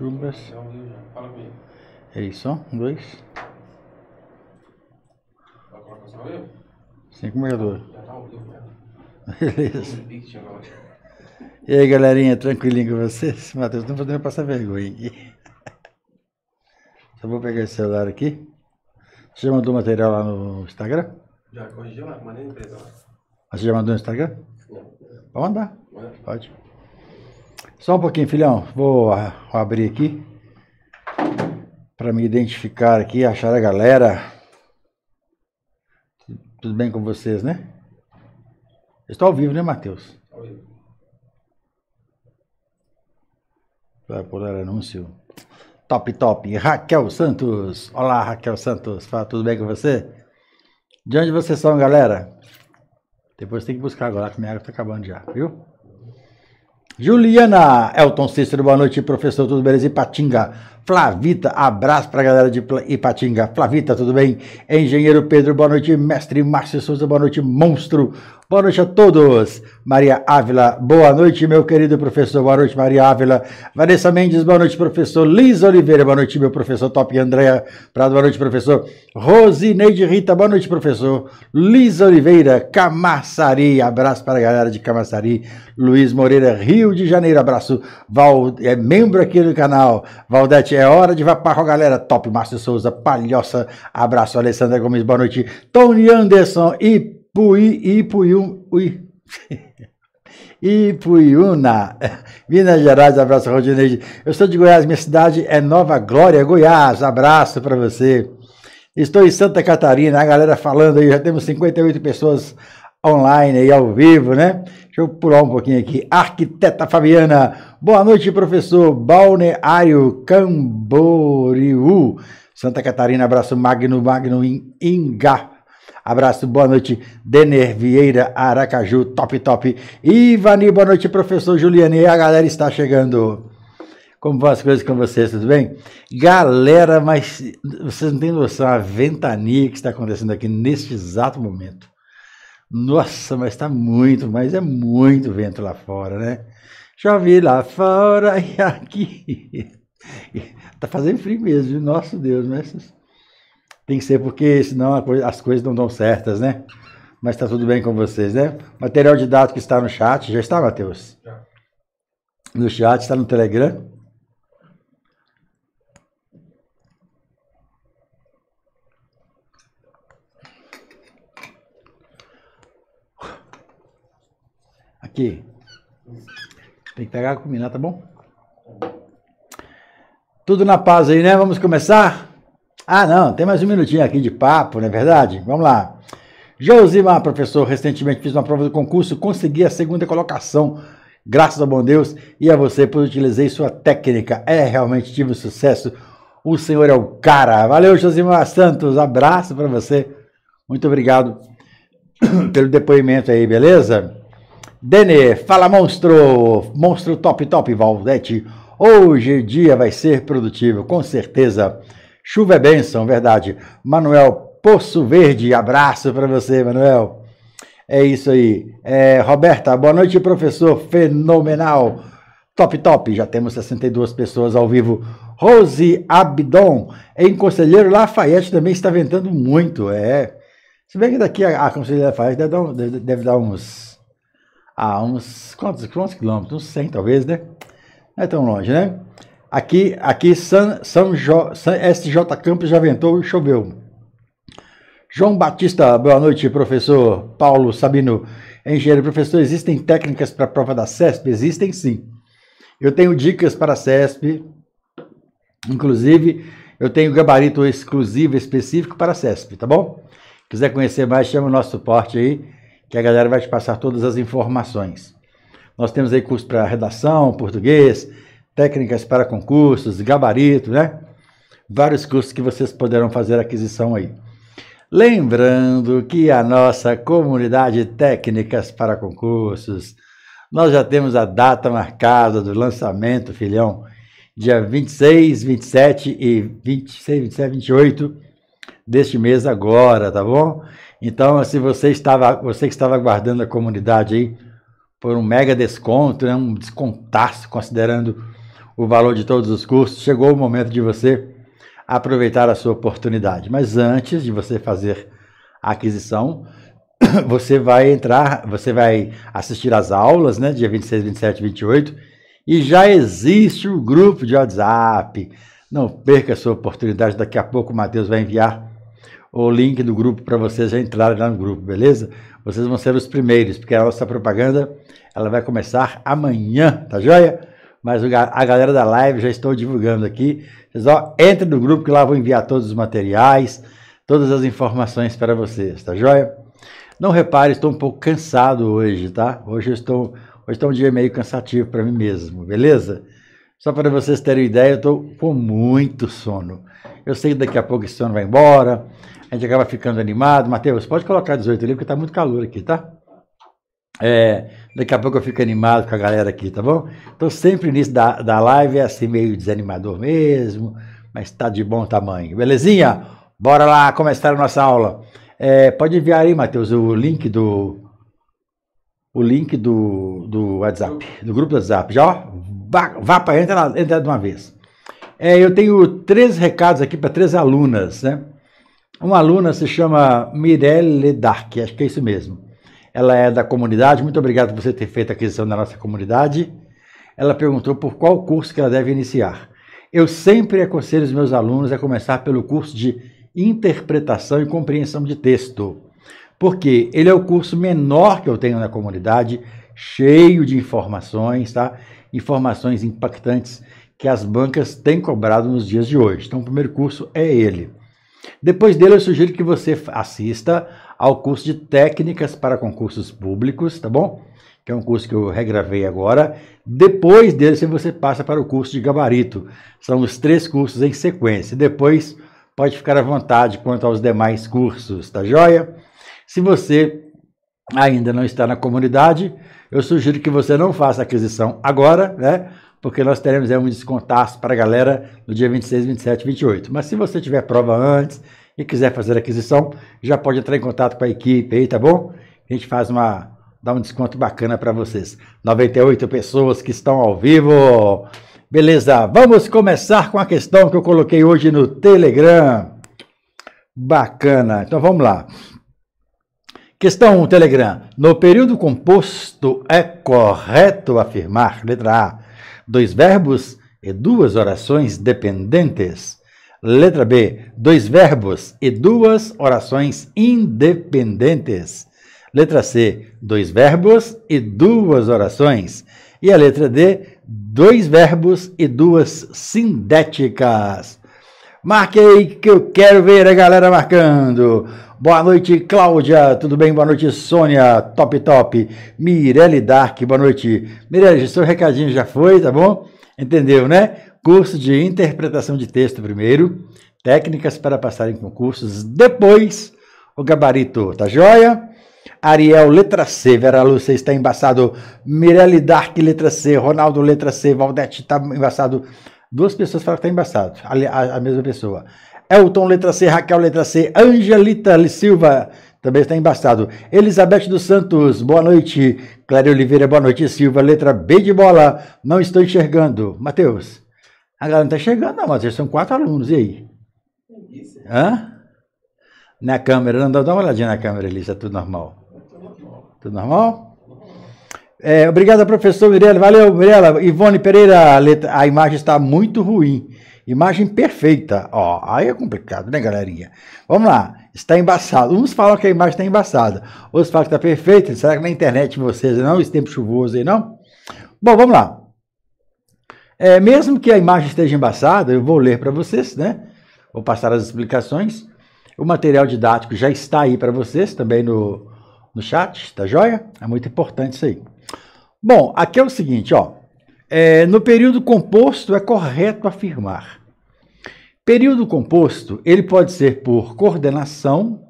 chubas. É isso, um, dois. Sem comedor. Beleza. E aí, galerinha, tranquilinho com vocês? Matheus, não podendo passar vergonha aqui. Só vou pegar esse celular aqui. Você já mandou material lá no Instagram? Já, corrigiu lá, né? mandei na empresa lá. Você já mandou no Instagram? Não. Pode mandar. Pode. Só um pouquinho, filhão. Vou ah, abrir aqui para me identificar aqui, achar a galera. Tudo bem com vocês, né? Estou ao vivo, né, Matheus? Ao vivo. Vai pular anúncio. Top, top. Raquel Santos. Olá, Raquel Santos. Fala, tudo bem com você? De onde vocês são, galera? Depois tem que buscar agora, que minha água está acabando já, viu? Juliana Elton Cícero, boa noite, professor. Tudo beleza? Ipatinga. Flavita, abraço pra galera de Ipatinga. Flavita, tudo bem? Engenheiro Pedro, boa noite. Mestre Márcio Souza, boa noite. Monstro, boa noite a todos. Maria Ávila, boa noite, meu querido professor. Boa noite, Maria Ávila. Vanessa Mendes, boa noite, professor. Liz Oliveira, boa noite, meu professor. Top Andréa Prado, boa noite, professor. Rosineide Rita, boa noite, professor. Liz Oliveira, Camassari, abraço para a galera de Camassari. Luiz Moreira, Rio de Janeiro, abraço. Val, é membro aqui do canal. Valdete é hora de vaparro, galera. Top Márcio Souza, Palhoça, abraço, Alessandra Gomes, boa noite. Tony Anderson, Ipuí, Ipuium, Ui. Ipuiuna, Minas Gerais, abraço, Rodineide. Eu sou de Goiás, minha cidade é Nova Glória, Goiás, abraço para você. Estou em Santa Catarina, a galera falando aí, já temos 58 pessoas online e ao vivo, né? Deixa eu pular um pouquinho aqui. Arquiteta Fabiana. Boa noite, professor Balneário Camboriú. Santa Catarina, abraço Magno Magno Ingá. Abraço, boa noite, Denner Vieira, Aracaju, top, top. Ivani, boa noite, professor Juliane. E a galera está chegando. Como vão as coisas com vocês, tudo bem? Galera, mas vocês não têm noção a ventania que está acontecendo aqui neste exato momento. Nossa, mas está muito, mas é muito vento lá fora, né? Chove lá fora e aqui. tá fazendo frio mesmo, viu? nosso Deus, né? Tem que ser porque senão coisa, as coisas não dão certas, né? Mas está tudo bem com vocês, né? Material didático está no chat, já está, Matheus? Já. No chat, está no Telegram. Aqui. Tem que pegar a comida, tá bom? Tudo na paz aí, né? Vamos começar? Ah, não, tem mais um minutinho aqui de papo, não é verdade? Vamos lá. Josimar, professor, recentemente fiz uma prova do concurso, consegui a segunda colocação, graças ao bom Deus e a você, por utilizei sua técnica. É, realmente tive sucesso. O senhor é o cara. Valeu, Josimar Santos, abraço para você. Muito obrigado pelo depoimento aí, beleza? Dene, fala monstro! Monstro top top, Valdete. Hoje o dia vai ser produtivo, com certeza. Chuva é bênção, verdade. Manuel Poço Verde, abraço para você, Manuel. É isso aí. É, Roberta, boa noite, professor. Fenomenal. Top, top. Já temos 62 pessoas ao vivo. Rose Abdon, em Conselheiro Lafayette, também está ventando muito. É. Se bem que daqui a, a Conselheiro Lafayette deve dar, deve dar uns a uns quantos, quantos quilômetros? Uns 100 talvez, né? Não é tão longe, né? Aqui, aqui São, São, jo, SJ Campos já ventou e choveu. João Batista, boa noite, professor Paulo Sabino, engenheiro. Professor, existem técnicas para a prova da CESP? Existem sim. Eu tenho dicas para a CESP, inclusive eu tenho gabarito exclusivo específico para a CESP, tá bom? Quiser conhecer mais, chama o nosso suporte aí que a galera vai te passar todas as informações. Nós temos aí curso para redação, português, técnicas para concursos, gabarito, né? Vários cursos que vocês poderão fazer aquisição aí. Lembrando que a nossa comunidade Técnicas para Concursos, nós já temos a data marcada do lançamento, filhão, dia 26, 27 e 26, 27, 28 deste mês agora, tá bom? Então, se você estava, você que estava aguardando a comunidade aí por um mega desconto, né, um descontaço considerando o valor de todos os cursos, chegou o momento de você aproveitar a sua oportunidade. Mas antes de você fazer a aquisição, você vai entrar, você vai assistir às aulas, né, dia 26, 27, 28, e já existe o grupo de WhatsApp. Não perca a sua oportunidade, daqui a pouco o Matheus vai enviar o link do grupo para vocês já entrarem lá no grupo, beleza? Vocês vão ser os primeiros, porque a nossa propaganda ela vai começar amanhã, tá joia? Mas a galera da live já estou divulgando aqui. Vocês ó, entrem no grupo que lá vou enviar todos os materiais, todas as informações para vocês, tá joia? Não repare, estou um pouco cansado hoje, tá? Hoje eu estou, hoje está um dia meio cansativo para mim mesmo, beleza? Só para vocês terem ideia, eu estou com muito sono eu sei que daqui a pouco esse ano vai embora, a gente acaba ficando animado. Mateus, pode colocar 18 ali, porque tá muito calor aqui, tá? É, daqui a pouco eu fico animado com a galera aqui, tá bom? Então, sempre nisso da, da live é assim, meio desanimador mesmo, mas tá de bom tamanho. Belezinha? Bora lá começar a nossa aula. É, pode enviar aí, Matheus, o link do. O link do, do WhatsApp, do grupo do WhatsApp. Já, ó, vá, vá para entra, entra de uma vez. É, eu tenho três recados aqui para três alunas, né? Uma aluna se chama Mirelle Dark, acho que é isso mesmo. Ela é da comunidade, muito obrigado por você ter feito a aquisição da nossa comunidade. Ela perguntou por qual curso que ela deve iniciar. Eu sempre aconselho os meus alunos a começar pelo curso de interpretação e compreensão de texto, porque ele é o curso menor que eu tenho na comunidade, cheio de informações, tá? Informações impactantes que as bancas têm cobrado nos dias de hoje. Então, o primeiro curso é ele. Depois dele, eu sugiro que você assista ao curso de técnicas para concursos públicos, tá bom? Que é um curso que eu regravei agora. Depois dele, você passa para o curso de gabarito. São os três cursos em sequência. Depois, pode ficar à vontade quanto aos demais cursos, tá joia? Se você ainda não está na comunidade, eu sugiro que você não faça aquisição agora, né? porque nós teremos aí um descontaço para a galera no dia 26, 27 28. Mas se você tiver prova antes e quiser fazer aquisição, já pode entrar em contato com a equipe aí, tá bom? A gente faz uma. dá um desconto bacana para vocês. 98 pessoas que estão ao vivo. Beleza, vamos começar com a questão que eu coloquei hoje no Telegram. Bacana, então vamos lá. Questão 1, Telegram. No período composto, é correto afirmar, letra A, dois verbos e duas orações dependentes. Letra B, dois verbos e duas orações independentes. Letra C, dois verbos e duas orações. E a letra D, dois verbos e duas sindéticas. Marque aí que eu quero ver a galera marcando. Boa noite, Cláudia. Tudo bem? Boa noite, Sônia. Top, top. Mirelle Dark, boa noite. Mirelle, seu recadinho já foi, tá bom? Entendeu, né? Curso de interpretação de texto primeiro, técnicas para passar em concursos, depois o gabarito, tá joia? Ariel, letra C. Vera Lúcia está embaçado. Mirelle Dark, letra C. Ronaldo, letra C. Valdete está embaçado. Duas pessoas falam que está embaçado. A, a, a mesma pessoa. Elton, letra C, Raquel, letra C, Angelita Silva, também está embaçado. Elizabeth dos Santos, boa noite. Cléria Oliveira, boa noite. Silva, letra B de bola, não estou enxergando. Matheus, a galera não está chegando, não, Matheus, são quatro alunos, e aí? Hã? Na câmera, não, dá uma olhadinha na câmera, Elisa, tudo normal. Tudo normal? É, obrigado, professor Mirella. Valeu, Mirella. Ivone Pereira, a, letra, a imagem está muito ruim. Imagem perfeita. Ó, aí é complicado, né, galerinha? Vamos lá. Está embaçado. Uns falam que a imagem está embaçada. Outros falam que está perfeita. Será que na internet vocês não? Esse tempo chuvoso aí, não? Bom, vamos lá. É, mesmo que a imagem esteja embaçada, eu vou ler para vocês, né? Vou passar as explicações. O material didático já está aí para vocês, também no, no chat, tá joia? É muito importante isso aí. Bom, aqui é o seguinte, ó. É, no período composto, é correto afirmar Período composto, ele pode ser por coordenação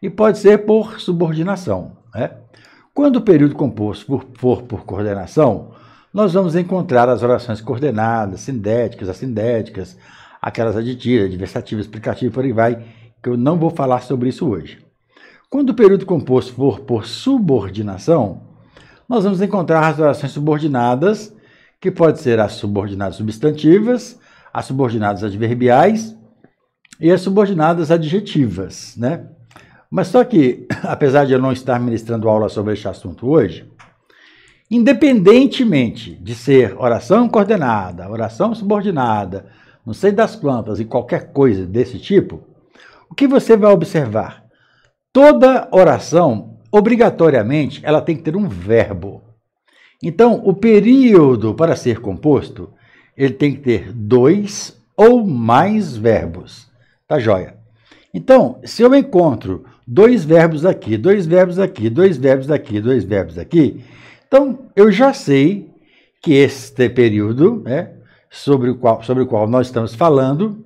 e pode ser por subordinação. Né? Quando o período composto for, for por coordenação, nós vamos encontrar as orações coordenadas, sindéticas, assindéticas, aquelas aditivas, adversativas, explicativas, por aí vai, que eu não vou falar sobre isso hoje. Quando o período composto for por subordinação, nós vamos encontrar as orações subordinadas, que pode ser as subordinadas substantivas, as subordinadas adverbiais e as subordinadas adjetivas, né? Mas só que, apesar de eu não estar ministrando aula sobre este assunto hoje, independentemente de ser oração coordenada, oração subordinada, não sei das plantas e qualquer coisa desse tipo, o que você vai observar? Toda oração, obrigatoriamente, ela tem que ter um verbo. Então, o período para ser composto ele tem que ter dois ou mais verbos. Tá joia? Então, se eu encontro dois verbos aqui, dois verbos aqui, dois verbos aqui, dois verbos aqui, então eu já sei que este período né, sobre, o qual, sobre o qual nós estamos falando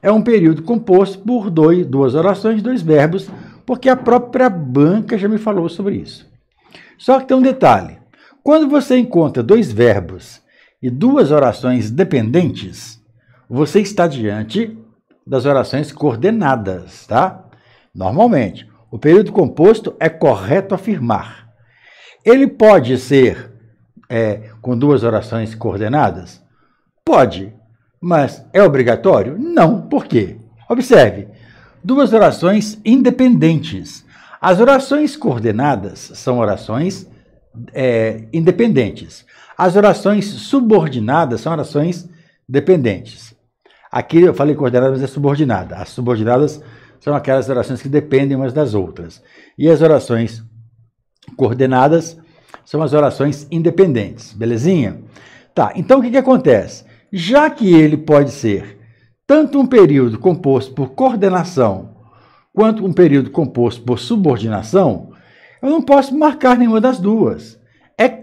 é um período composto por dois, duas orações, dois verbos, porque a própria banca já me falou sobre isso. Só que tem um detalhe: quando você encontra dois verbos e duas orações dependentes, você está diante das orações coordenadas, tá? Normalmente, o período composto é correto afirmar. Ele pode ser é, com duas orações coordenadas? Pode, mas é obrigatório? Não. Por quê? Observe, duas orações independentes. As orações coordenadas são orações é, independentes. As orações subordinadas são orações dependentes. Aqui eu falei coordenada, mas é subordinada. As subordinadas são aquelas orações que dependem umas das outras. E as orações coordenadas são as orações independentes, belezinha? Tá, então o que, que acontece? Já que ele pode ser tanto um período composto por coordenação quanto um período composto por subordinação, eu não posso marcar nenhuma das duas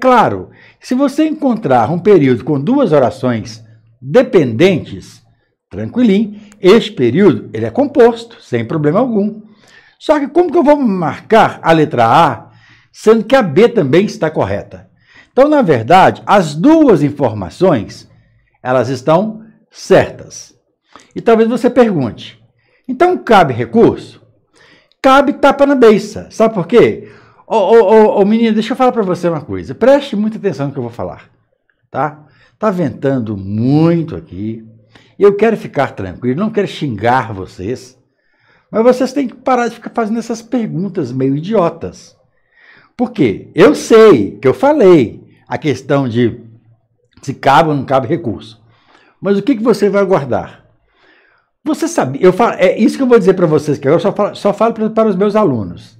claro, se você encontrar um período com duas orações dependentes, tranquilinho, este período ele é composto, sem problema algum. Só que como que eu vou marcar a letra A, sendo que a B também está correta? Então, na verdade, as duas informações, elas estão certas. E talvez você pergunte, então cabe recurso? Cabe tapa na beça. Sabe por quê? Ô, ô, ô, ô menina, deixa eu falar para você uma coisa. Preste muita atenção no que eu vou falar, tá? Tá ventando muito aqui. Eu quero ficar tranquilo, não quero xingar vocês. Mas vocês têm que parar de ficar fazendo essas perguntas meio idiotas. Por quê? Eu sei que eu falei a questão de se cabe ou não cabe recurso. Mas o que, que você vai guardar? Você sabe, eu falo, é isso que eu vou dizer para vocês, que eu só falo, só falo para os meus alunos.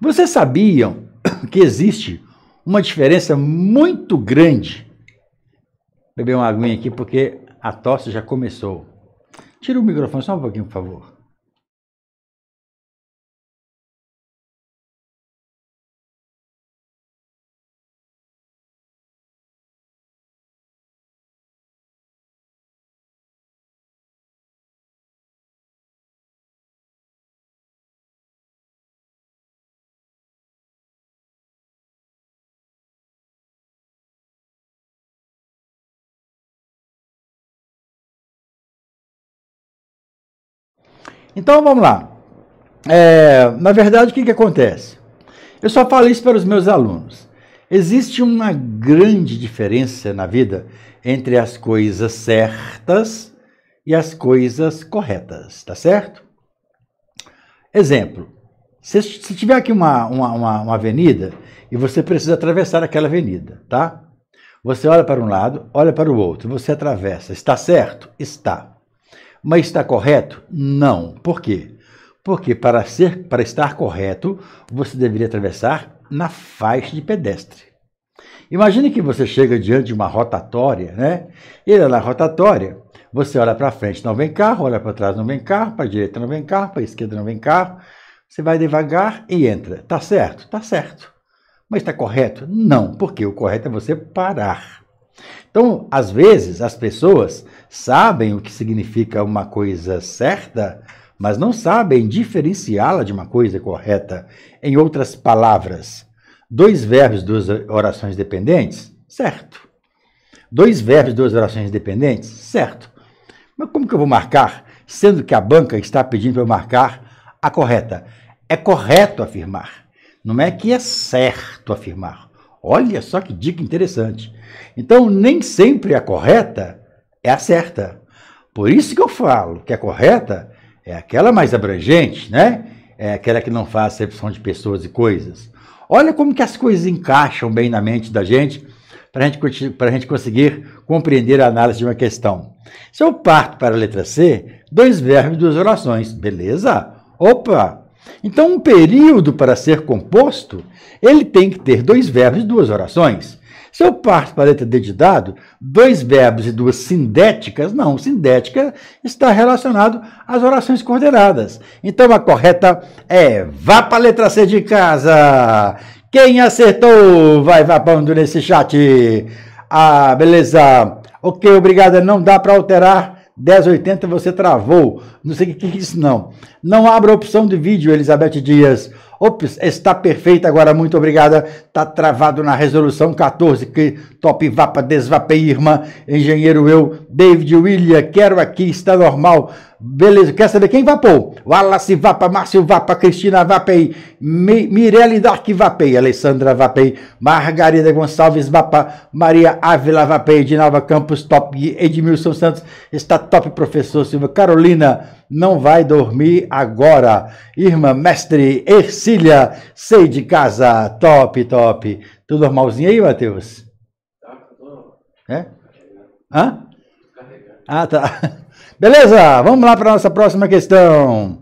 Vocês sabiam que existe uma diferença muito grande? Beber uma aguinha aqui porque a tosse já começou. Tira o microfone só um pouquinho, por favor. Então vamos lá. É, na verdade, o que, que acontece? Eu só falo isso para os meus alunos. Existe uma grande diferença na vida entre as coisas certas e as coisas corretas, tá certo? Exemplo: se, se tiver aqui uma, uma, uma, uma avenida e você precisa atravessar aquela avenida, tá? Você olha para um lado, olha para o outro, você atravessa. Está certo? Está. Mas está correto? Não. Por quê? Porque para ser, para estar correto, você deveria atravessar na faixa de pedestre. Imagine que você chega diante de uma rotatória, né? E na rotatória, você olha para frente, não vem carro, olha para trás, não vem carro, para a direita não vem carro, para a esquerda não vem carro. Você vai devagar e entra. Tá certo? Tá certo. Mas está correto? Não, porque o correto é você parar. Então, às vezes, as pessoas sabem o que significa uma coisa certa, mas não sabem diferenciá-la de uma coisa correta. Em outras palavras, dois verbos, duas orações dependentes? Certo. Dois verbos, duas orações dependentes? Certo. Mas como que eu vou marcar, sendo que a banca está pedindo para eu marcar a correta? É correto afirmar. Não é que é certo afirmar. Olha só que dica interessante. Então, nem sempre a correta é a certa. Por isso que eu falo que a correta é aquela mais abrangente, né? É aquela que não faz acepção de pessoas e coisas. Olha como que as coisas encaixam bem na mente da gente para gente, a gente conseguir compreender a análise de uma questão. Se eu parto para a letra C, dois verbos, duas orações, beleza? Opa! Então, um período para ser composto, ele tem que ter dois verbos e duas orações. Se eu parto para a letra D de dado, dois verbos e duas sindéticas, não, sindética está relacionado às orações coordenadas. Então a correta é vá para a letra C de casa. Quem acertou vai vapando nesse chat. Ah, beleza. Ok, obrigada. Não dá para alterar. 1080 você travou. Não sei o que é isso, não. Não abra opção de vídeo, Elizabeth Dias. Ops, está perfeito agora, muito obrigada. Está travado na resolução 14, que top vapa, irmã Engenheiro eu, David William, quero aqui, está normal. Beleza, quer saber quem vapou? Wallace Vapa, Márcio Vapa, Cristina Vapei, Mirelle Dark Vapei, Alessandra Vapei, Margarida Gonçalves Vapa, Maria Ávila Vapei, Nova Campos Top, Edmilson Santos está top, professor Silva, Carolina não vai dormir agora, Irmã Mestre, Ercília, sei de casa, top, top. Tudo normalzinho aí, Matheus? Tá, tá tudo normal. É? Hã? Ah, tá. Beleza? Vamos lá para nossa próxima questão.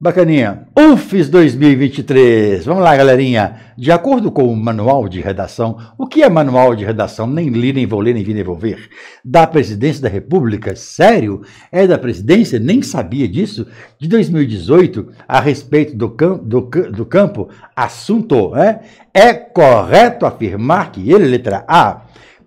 Bacaninha. UFES 2023. Vamos lá, galerinha. De acordo com o manual de redação, o que é manual de redação? Nem li, nem vou ler, nem vi, nem vou ver. Da presidência da República? Sério? É da presidência? Nem sabia disso? De 2018, a respeito do, cam do, do campo, assunto, é? É correto afirmar que ele, letra A,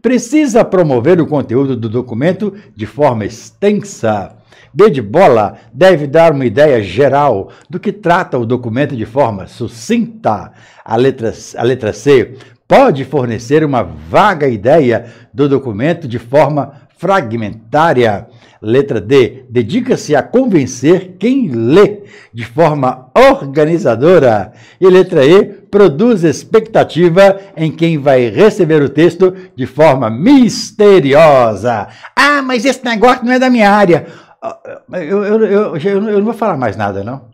precisa promover o conteúdo do documento de forma extensa. B de bola deve dar uma ideia geral do que trata o documento de forma sucinta. A letra, a letra C pode fornecer uma vaga ideia do documento de forma fragmentária. Letra D. Dedica-se a convencer quem lê de forma organizadora. E letra E produz expectativa em quem vai receber o texto de forma misteriosa. Ah, mas esse negócio não é da minha área. Ah, ah, eu, eu, eu, eu não vou falar mais nada, não.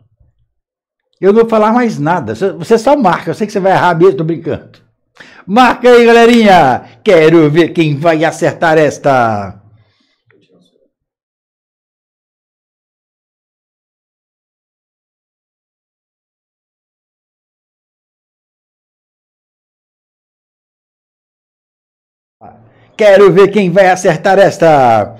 Eu não vou falar mais nada. Você só marca. Eu sei que você vai errar mesmo, tô brincando. Marca aí, galerinha. Quero ver quem vai acertar esta. Quero ver quem vai acertar esta.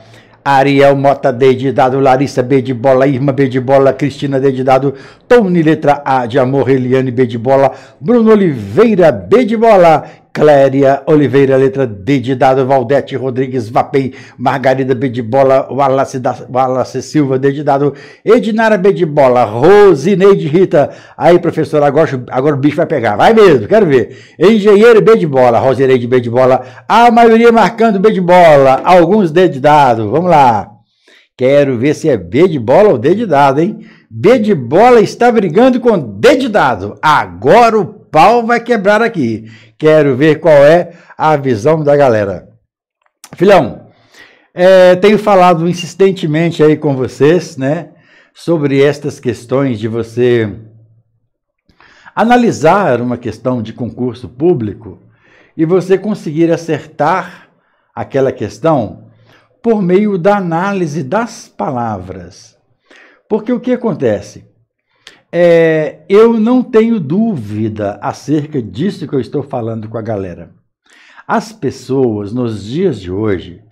Ariel Mota, D de dado, Larissa, B de bola, Irma, B de bola, Cristina, D de dado, Tony, letra A de amor, Eliane, B de bola, Bruno Oliveira, B de bola Cléria Oliveira, letra D de Dado, Valdete Rodrigues Vapei, Margarida Bedibola, Wallace, da, Wallace Silva, D de Dado, Edinara Bedibola, Rosineide Rita. Aí, professor, agora, agora o bicho vai pegar, vai mesmo, quero ver. Engenheiro Bedibola, Rosineide Bedibola, a maioria marcando Bedibola, alguns D de Dado, vamos lá. Quero ver se é B de bola ou D de dado, hein? B de bola está brigando com D de dado. Agora o pau vai quebrar aqui. Quero ver qual é a visão da galera. Filhão, é, tenho falado insistentemente aí com vocês, né? Sobre estas questões de você analisar uma questão de concurso público e você conseguir acertar aquela questão por meio da análise das palavras. Porque o que acontece? É, eu não tenho dúvida acerca disso que eu estou falando com a galera. As pessoas, nos dias de hoje,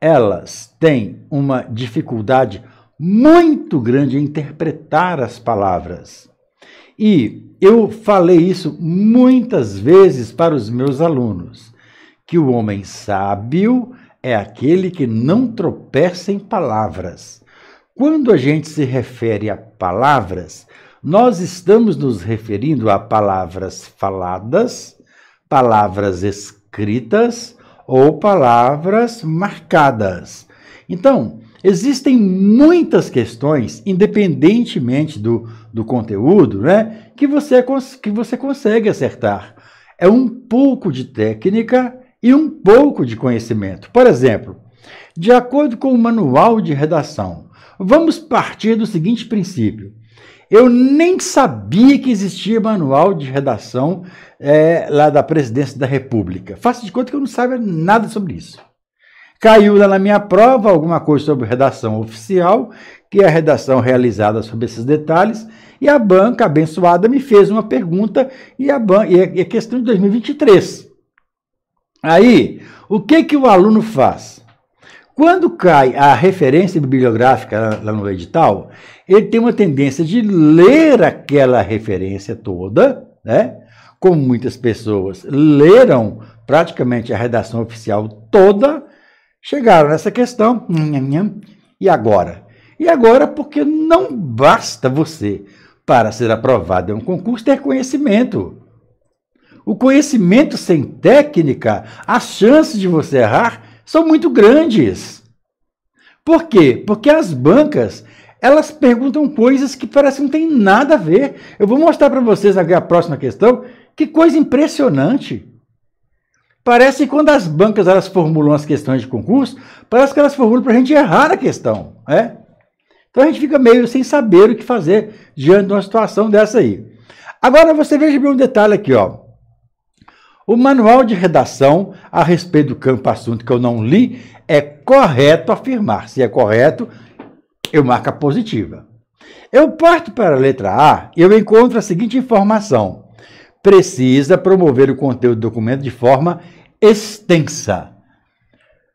elas têm uma dificuldade muito grande em interpretar as palavras. E eu falei isso muitas vezes para os meus alunos, que o homem sábio é aquele que não tropeça em palavras. Quando a gente se refere a palavras, nós estamos nos referindo a palavras faladas, palavras escritas ou palavras marcadas. Então, existem muitas questões, independentemente do, do conteúdo, né, que, você, que você consegue acertar. É um pouco de técnica e um pouco de conhecimento. Por exemplo, de acordo com o manual de redação, vamos partir do seguinte princípio: eu nem sabia que existia manual de redação é, lá da presidência da República. Faço de conta que eu não sabia nada sobre isso. Caiu lá na minha prova alguma coisa sobre redação oficial, que é a redação realizada sobre esses detalhes, e a banca abençoada me fez uma pergunta, e a, ban e a é, é questão de 2023. Aí, o que, que o aluno faz? Quando cai a referência bibliográfica lá no edital, ele tem uma tendência de ler aquela referência toda, né? Como muitas pessoas leram praticamente a redação oficial toda, chegaram nessa questão, e agora? E agora, porque não basta você, para ser aprovado em um concurso, ter conhecimento. O conhecimento sem técnica, as chances de você errar são muito grandes. Por quê? Porque as bancas elas perguntam coisas que parece que não tem nada a ver. Eu vou mostrar para vocês a próxima questão. Que coisa impressionante! Parece que quando as bancas elas formulam as questões de concurso, parece que elas formulam para a gente errar a questão, né? Então a gente fica meio sem saber o que fazer diante de uma situação dessa aí. Agora você veja bem um detalhe aqui, ó. O manual de redação a respeito do campo assunto que eu não li é correto afirmar. Se é correto, eu marco a positiva. Eu parto para a letra A e eu encontro a seguinte informação. Precisa promover o conteúdo do documento de forma extensa.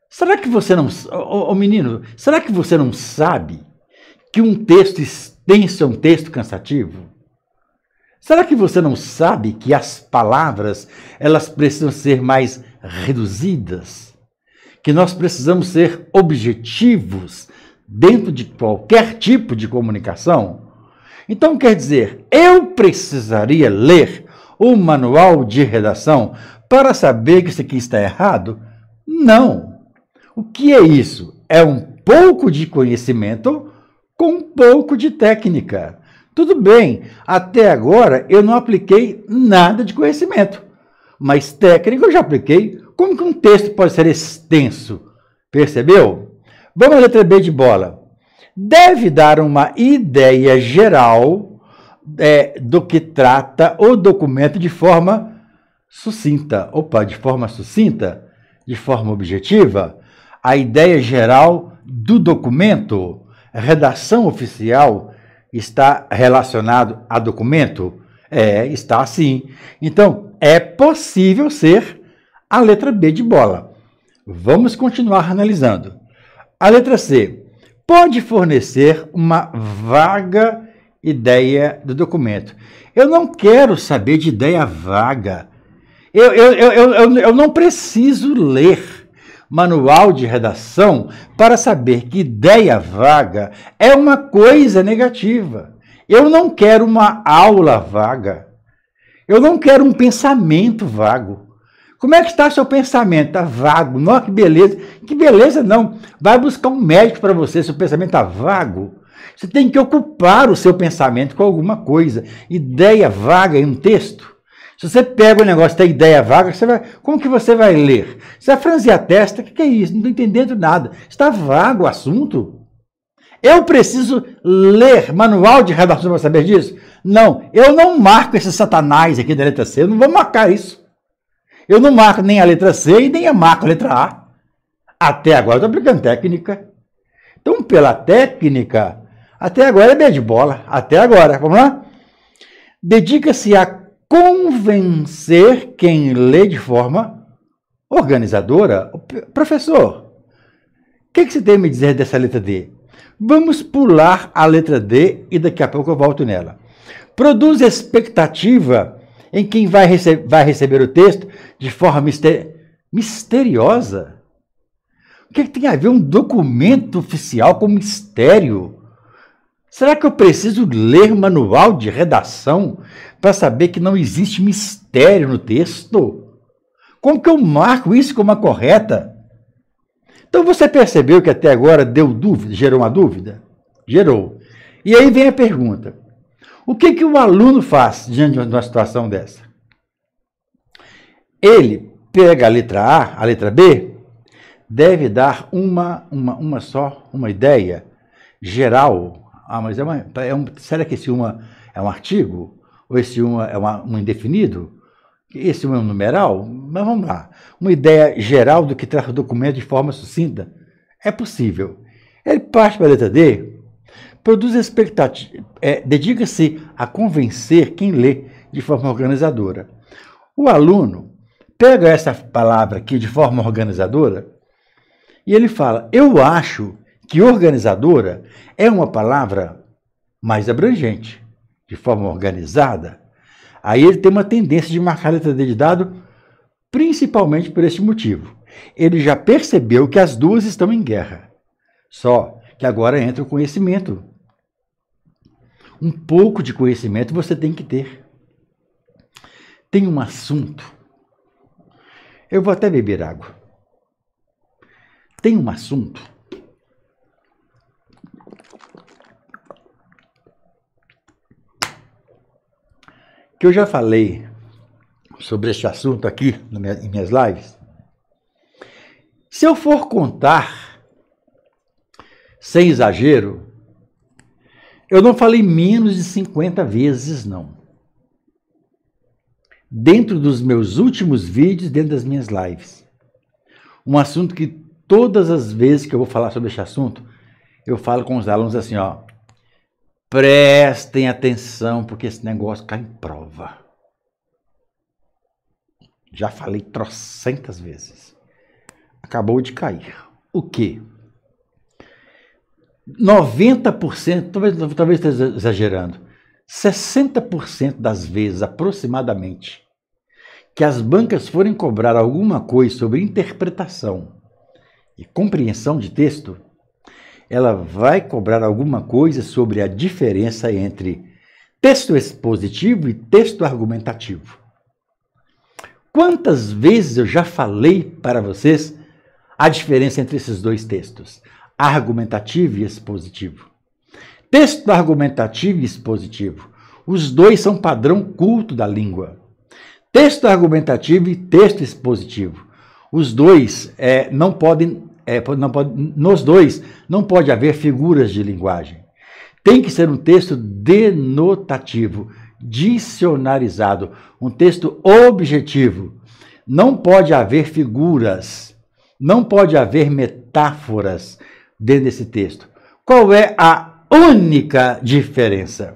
Será que você não... Ô, ô, menino, será que você não sabe que um texto extenso é um texto cansativo? Será que você não sabe que as palavras, elas precisam ser mais reduzidas? Que nós precisamos ser objetivos dentro de qualquer tipo de comunicação. Então, quer dizer, eu precisaria ler o manual de redação para saber que isso aqui está errado? Não. O que é isso? É um pouco de conhecimento com um pouco de técnica. Tudo bem, até agora eu não apliquei nada de conhecimento, mas técnica eu já apliquei. Como que um texto pode ser extenso? Percebeu? Vamos à letra B de bola. Deve dar uma ideia geral é, do que trata o documento de forma sucinta. Opa, de forma sucinta? De forma objetiva? A ideia geral do documento, redação oficial, está relacionado a documento? É, está assim. Então, é possível ser a letra B de bola. Vamos continuar analisando. A letra C pode fornecer uma vaga ideia do documento. Eu não quero saber de ideia vaga. Eu, eu, eu, eu, eu não preciso ler manual de redação para saber que ideia vaga é uma coisa negativa. Eu não quero uma aula vaga. Eu não quero um pensamento vago. Como é que está seu pensamento? Está vago. Nossa, que beleza. Que beleza não. Vai buscar um médico para você. Seu pensamento está vago. Você tem que ocupar o seu pensamento com alguma coisa. Ideia vaga em um texto. Se você pega o um negócio da ideia vaga, você vai, como que você vai ler? Você vai franzir a testa, o que, que é isso? Não estou entendendo nada. Está vago o assunto? Eu preciso ler manual de redação para saber disso? Não, eu não marco esse satanás aqui da letra C, eu não vou marcar isso. Eu não marco nem a letra C e nem a marco a letra A. Até agora eu estou aplicando técnica. Então, pela técnica, até agora é bem de bola. Até agora, vamos lá? Dedica-se a convencer quem lê de forma organizadora. Professor, o que, que você tem a me dizer dessa letra D? Vamos pular a letra D e daqui a pouco eu volto nela. Produz expectativa em quem vai, rece vai receber o texto de forma mister misteriosa. O que, é que tem a ver um documento oficial com mistério? Será que eu preciso ler manual de redação para saber que não existe mistério no texto? Como que eu marco isso como uma correta? Então você percebeu que até agora deu dúvida, gerou uma dúvida? Gerou. E aí vem a pergunta: o que, que o aluno faz diante de uma situação dessa? Ele pega a letra A, a letra B, deve dar uma, uma, uma só, uma ideia geral. Ah, mas é uma, é um, será que esse uma é um artigo? Ou esse uma é uma, um indefinido? Esse uma é um numeral? Mas vamos lá. Uma ideia geral do que trata o documento de forma sucinta? É possível. Ele parte para a letra D, Produz expectativa, é, dedica-se a convencer quem lê de forma organizadora. O aluno pega essa palavra aqui de forma organizadora e ele fala: Eu acho que organizadora é uma palavra mais abrangente, de forma organizada. Aí ele tem uma tendência de marcar a letra D de dado, principalmente por este motivo. Ele já percebeu que as duas estão em guerra. Só que agora entra o conhecimento um pouco de conhecimento você tem que ter. Tem um assunto. Eu vou até beber água. Tem um assunto que eu já falei sobre este assunto aqui em minhas lives. Se eu for contar, sem exagero, eu não falei menos de 50 vezes, não. Dentro dos meus últimos vídeos, dentro das minhas lives. Um assunto que todas as vezes que eu vou falar sobre esse assunto, eu falo com os alunos assim, ó. Prestem atenção, porque esse negócio cai em prova. Já falei trocentas vezes. Acabou de cair. O quê? 90%, talvez, talvez esteja exagerando, 60% das vezes aproximadamente que as bancas forem cobrar alguma coisa sobre interpretação e compreensão de texto, ela vai cobrar alguma coisa sobre a diferença entre texto expositivo e texto argumentativo. Quantas vezes eu já falei para vocês a diferença entre esses dois textos? argumentativo e expositivo. Texto argumentativo e expositivo. Os dois são padrão culto da língua. Texto argumentativo e texto expositivo. Os dois é, não podem, é, não pode, nos dois não pode haver figuras de linguagem. Tem que ser um texto denotativo, dicionarizado, um texto objetivo. Não pode haver figuras, não pode haver metáforas, dentro desse texto. Qual é a única diferença?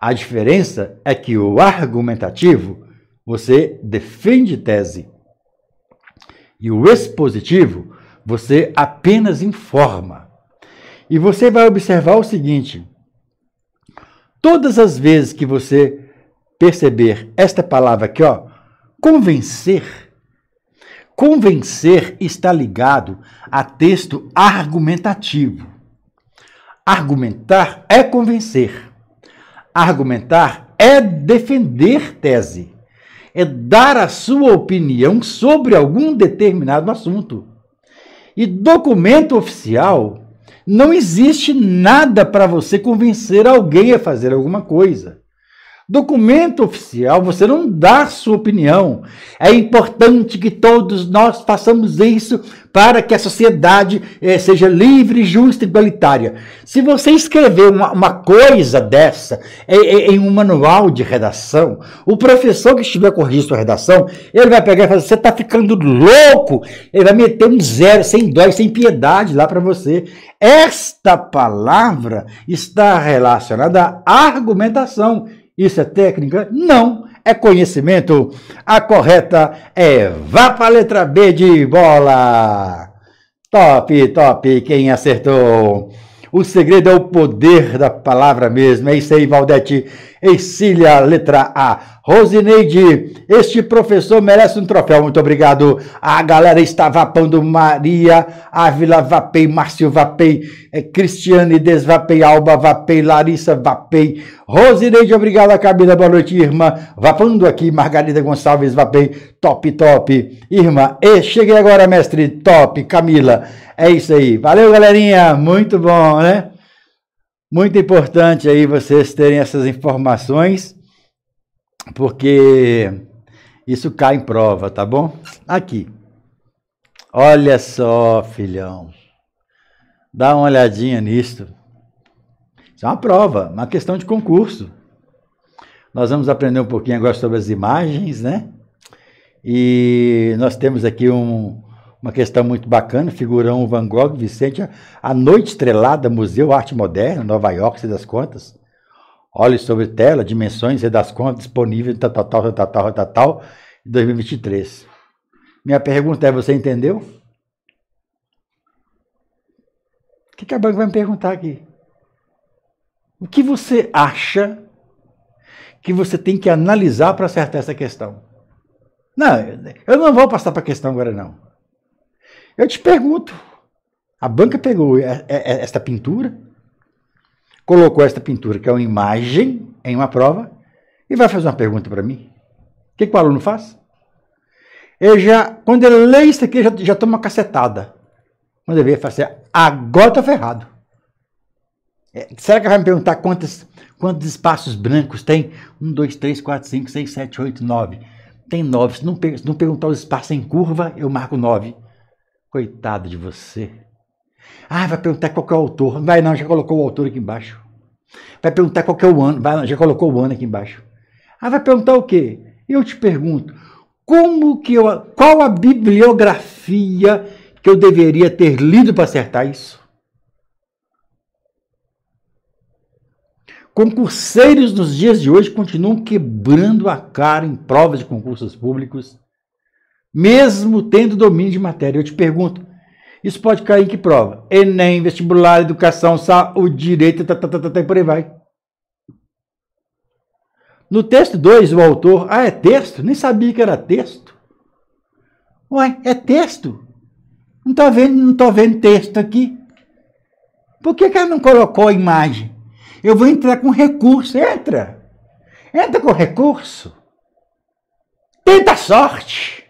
A diferença é que o argumentativo você defende tese e o expositivo você apenas informa. E você vai observar o seguinte: todas as vezes que você perceber esta palavra aqui, ó, convencer, Convencer está ligado a texto argumentativo. Argumentar é convencer. Argumentar é defender tese. É dar a sua opinião sobre algum determinado assunto. E documento oficial não existe nada para você convencer alguém a fazer alguma coisa. Documento oficial, você não dá sua opinião. É importante que todos nós façamos isso para que a sociedade eh, seja livre, justa e igualitária. Se você escrever uma, uma coisa dessa em, eh, eh, em, um manual de redação, o professor que estiver corrigindo sua redação, ele vai pegar e falar: você está ficando louco? Ele vai meter um zero, sem dó sem piedade lá para você. Esta palavra está relacionada à argumentação isso é técnica? Não, é conhecimento. A correta é vá para a letra B de bola. Top, top, quem acertou? O segredo é o poder da palavra mesmo. É isso aí, Valdete. Ercília, letra A. Rosineide, este professor merece um troféu, muito obrigado. A galera está vapando Maria, Ávila Vapei, Márcio Vapei, eh, Cristiane Desvapei, Alba Vapei, Larissa Vapei. Rosineide, obrigado, a Camila, boa noite, irmã. Vapando aqui, Margarida Gonçalves Vapei, top, top. Irmã, e cheguei agora, mestre, top, Camila. É isso aí. Valeu, galerinha, muito bom, né? Muito importante aí vocês terem essas informações, porque isso cai em prova, tá bom? Aqui. Olha só, filhão. Dá uma olhadinha nisto. Isso é uma prova, uma questão de concurso. Nós vamos aprender um pouquinho agora sobre as imagens, né? E nós temos aqui um, uma questão muito bacana, figurão Van Gogh, Vicente, A Noite Estrelada, Museu Arte Moderna, Nova York, se das contas. Olhe sobre tela, dimensões e das contas disponíveis, tal, tal, tal, tal, tal, tal, tal, 2023. Minha pergunta é, você entendeu? O que, que a banca vai me perguntar aqui? O que você acha que você tem que analisar para acertar essa questão? Não, eu não vou passar para a questão agora, não. Eu te pergunto, a banca pegou é, é, é, esta pintura, colocou esta pintura, que é uma imagem, em uma prova, e vai fazer uma pergunta para mim. O que, que, o aluno faz? Ele já, quando ele lê isso aqui, já, já toma uma cacetada. Quando ele vê, ele fala assim, agora está ferrado. será que vai me perguntar quantos, quantos espaços brancos tem? Um, dois, três, quatro, cinco, seis, sete, oito, nove. Tem nove. Se não, se não perguntar os espaços em curva, eu marco nove. Coitado de você. Ah, vai perguntar qual é o autor. vai não, já colocou o autor aqui embaixo. Vai perguntar qual é o ano. Vai, já colocou o ano aqui embaixo. Ah, vai perguntar o quê? Eu te pergunto, como que eu, qual a bibliografia que eu deveria ter lido para acertar isso? Concurseiros nos dias de hoje continuam quebrando a cara em provas de concursos públicos mesmo tendo domínio de matéria. Eu te pergunto, isso pode cair em que prova? Enem, vestibular, educação, saúde, direito, tá, tá, tá, tá, e por aí vai. No texto 2, o autor, ah, é texto? Nem sabia que era texto. Ué, é texto? Não tô vendo, não tô vendo texto aqui. Por que, que ela não colocou a imagem? Eu vou entrar com recurso. Entra. Entra com recurso. Tenta sorte.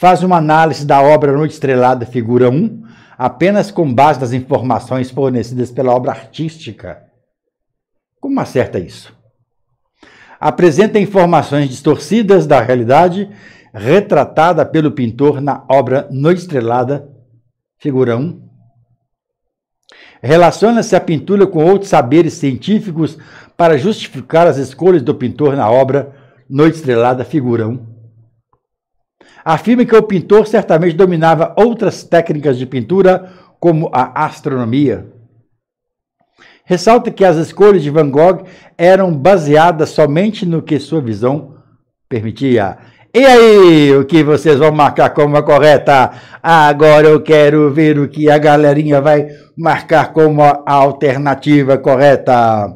faz uma análise da obra Noite Estrelada, figura 1, apenas com base nas informações fornecidas pela obra artística. Como acerta isso? Apresenta informações distorcidas da realidade retratada pelo pintor na obra Noite Estrelada, figura 1. Relaciona-se a pintura com outros saberes científicos para justificar as escolhas do pintor na obra Noite Estrelada, figura 1 afirma que o pintor certamente dominava outras técnicas de pintura, como a astronomia. Ressalta que as escolhas de Van Gogh eram baseadas somente no que sua visão permitia. E aí, o que vocês vão marcar como a correta? Agora eu quero ver o que a galerinha vai marcar como a alternativa correta.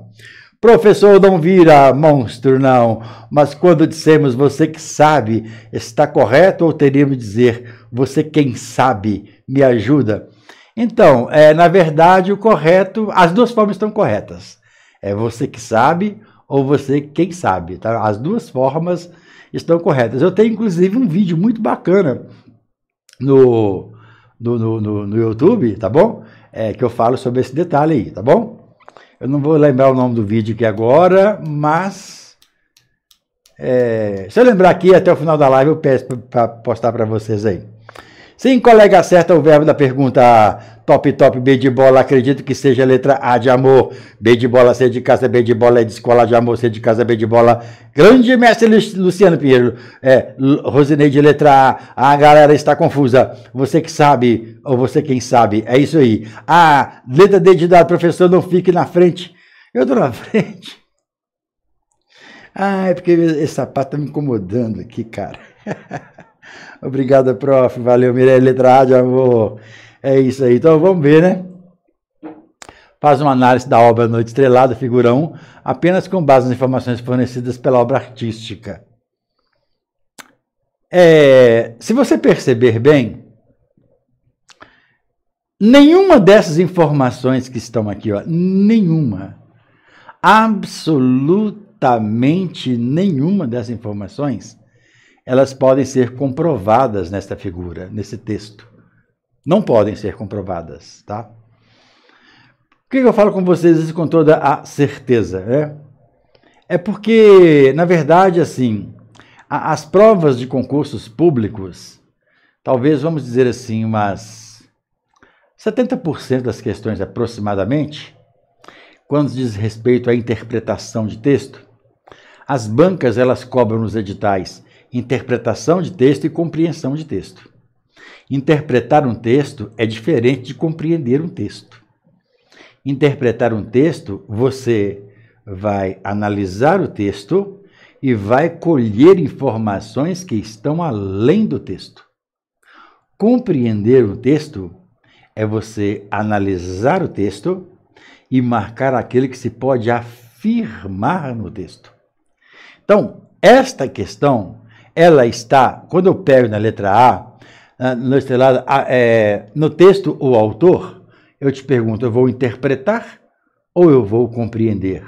Professor, não vira monstro, não. Mas quando dissemos você que sabe, está correto ou teríamos que dizer você quem sabe, me ajuda? Então, é, na verdade, o correto, as duas formas estão corretas. É você que sabe ou você quem sabe, tá? As duas formas estão corretas. Eu tenho, inclusive, um vídeo muito bacana no, no, no, no, no YouTube, tá bom? É, que eu falo sobre esse detalhe aí, tá bom? Eu não vou lembrar o nome do vídeo aqui agora, mas. É, se eu lembrar aqui, até o final da live eu peço para postar para vocês aí. Sim, colega, acerta o verbo da pergunta. Top, top, B de bola, acredito que seja a letra A de amor. B de bola, C de casa, B de bola, é de escola de amor, C de casa, B de bola. Grande mestre Luciano Pinheiro. É, Rosinei de letra A. A galera está confusa. Você que sabe, ou você quem sabe. É isso aí. A, letra D de dado, professor, não fique na frente. Eu estou na frente. Ah, é porque esse sapato está me incomodando aqui, cara. Obrigado, prof. Valeu, Mirelle Letrade, amor. É isso aí. Então vamos ver, né? Faz uma análise da obra Noite Estrelada, figura 1, apenas com base nas informações fornecidas pela obra artística. É, se você perceber bem, nenhuma dessas informações que estão aqui, ó, nenhuma, absolutamente nenhuma dessas informações elas podem ser comprovadas nesta figura, nesse texto. Não podem ser comprovadas, tá? Por que eu falo com vocês isso com toda a certeza? Né? É porque, na verdade, assim, as provas de concursos públicos, talvez, vamos dizer assim, umas 70% das questões aproximadamente, quando diz respeito à interpretação de texto, as bancas elas cobram nos editais interpretação de texto e compreensão de texto. Interpretar um texto é diferente de compreender um texto. Interpretar um texto, você vai analisar o texto e vai colher informações que estão além do texto. Compreender um texto é você analisar o texto e marcar aquele que se pode afirmar no texto. Então, esta questão ela está, quando eu pego na letra A, ah, no, estelado ah, é, no texto o autor, eu te pergunto, eu vou interpretar ou eu vou compreender?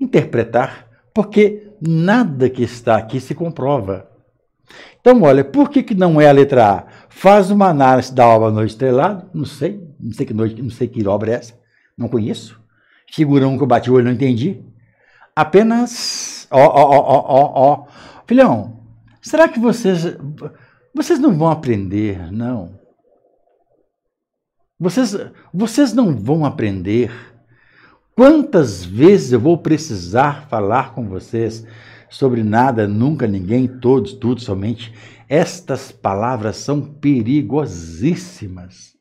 Interpretar, porque nada que está aqui se comprova. Então, olha, por que, que não é a letra A? Faz uma análise da obra no estrelado, não sei, não sei que, noite, não sei que obra é essa, não conheço. Figurão que eu bati o olho, não entendi. Apenas, ó, ó, ó, ó, ó. Filhão, Será que vocês. Vocês não vão aprender, não? Vocês, vocês não vão aprender. Quantas vezes eu vou precisar falar com vocês sobre nada, nunca, ninguém, todos, tudo, somente? Estas palavras são perigosíssimas.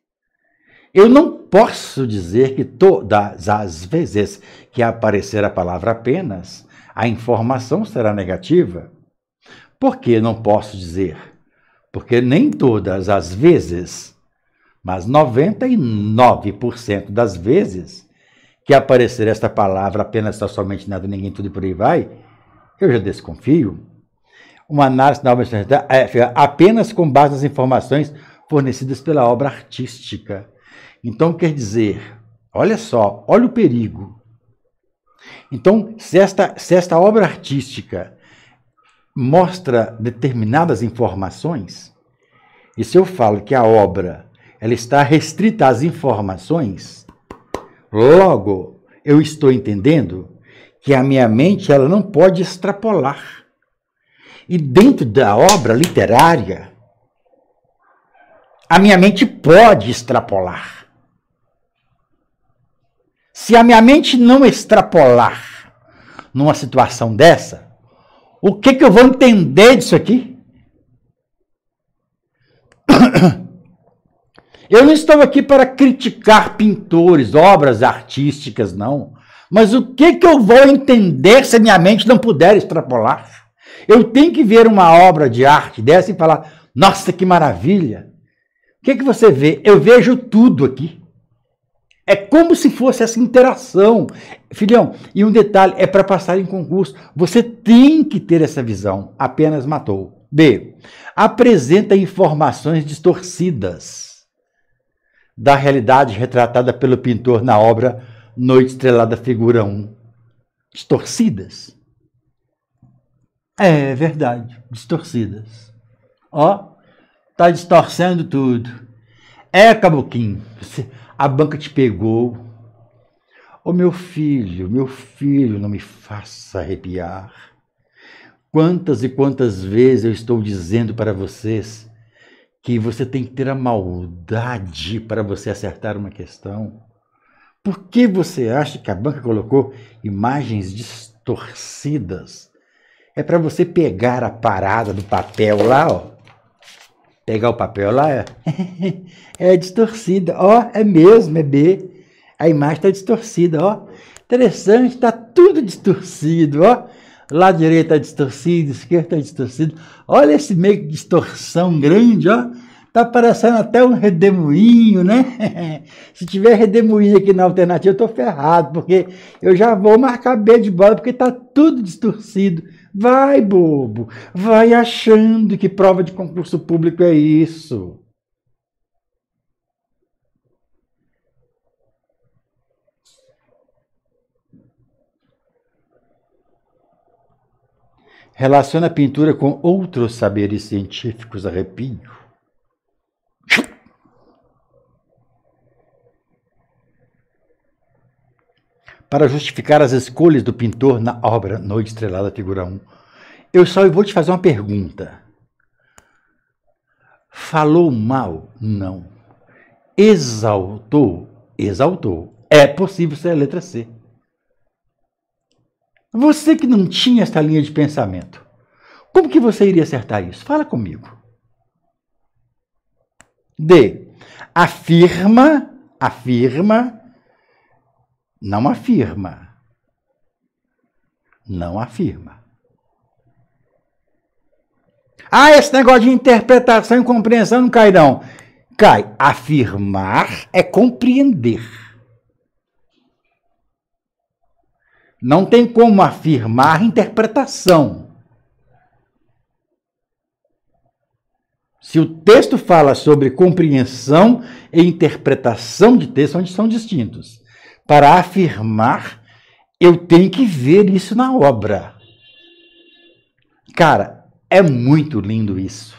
Eu não posso dizer que todas as vezes que aparecer a palavra apenas, a informação será negativa. Por que não posso dizer? Porque nem todas as vezes, mas 99% das vezes que aparecer esta palavra apenas, está somente, nada, ninguém, tudo e por aí vai, eu já desconfio. Uma análise da obra é apenas com base nas informações fornecidas pela obra artística. Então, quer dizer, olha só, olha o perigo. Então, se esta, se esta obra artística mostra determinadas informações, e se eu falo que a obra ela está restrita às informações, logo eu estou entendendo que a minha mente ela não pode extrapolar. E dentro da obra literária, a minha mente pode extrapolar. Se a minha mente não extrapolar numa situação dessa, o que, que eu vou entender disso aqui? Eu não estou aqui para criticar pintores, obras artísticas, não. Mas o que, que eu vou entender se a minha mente não puder extrapolar? Eu tenho que ver uma obra de arte dessa e falar: nossa, que maravilha! O que, que você vê? Eu vejo tudo aqui. É como se fosse essa interação. Filhão, e um detalhe, é para passar em concurso. Você tem que ter essa visão. Apenas matou. B. Apresenta informações distorcidas da realidade retratada pelo pintor na obra Noite Estrelada, figura 1. Distorcidas. É verdade, distorcidas. Ó, tá distorcendo tudo. É, Caboquinho. Você a banca te pegou. Ô oh, meu filho, meu filho, não me faça arrepiar. Quantas e quantas vezes eu estou dizendo para vocês que você tem que ter a maldade para você acertar uma questão? Por que você acha que a banca colocou imagens distorcidas? É para você pegar a parada do papel lá, ó pegar o papel lá, é, é distorcida. Ó, é mesmo, é B. A imagem está distorcida, ó. Interessante, está tudo distorcido, ó. Lá direito está distorcido, esquerda está distorcido. Olha esse meio de distorção grande, ó. Tá parecendo até um redemoinho, né? Se tiver redemoinho aqui na alternativa, eu tô ferrado, porque eu já vou marcar B de bola, porque tá tudo distorcido. Vai, bobo, vai achando que prova de concurso público é isso. Relaciona a pintura com outros saberes científicos, arrepio. para justificar as escolhas do pintor na obra Noite Estrelada, figura 1. Eu só vou te fazer uma pergunta. Falou mal? Não. Exaltou? Exaltou. É possível ser a letra C. Você que não tinha esta linha de pensamento, como que você iria acertar isso? Fala comigo. D. Afirma, afirma não afirma. Não afirma. Ah, esse negócio de interpretação e compreensão não cai, não. Cai. Afirmar é compreender. Não tem como afirmar interpretação. Se o texto fala sobre compreensão e interpretação de texto, onde são distintos para afirmar, eu tenho que ver isso na obra. Cara, é muito lindo isso.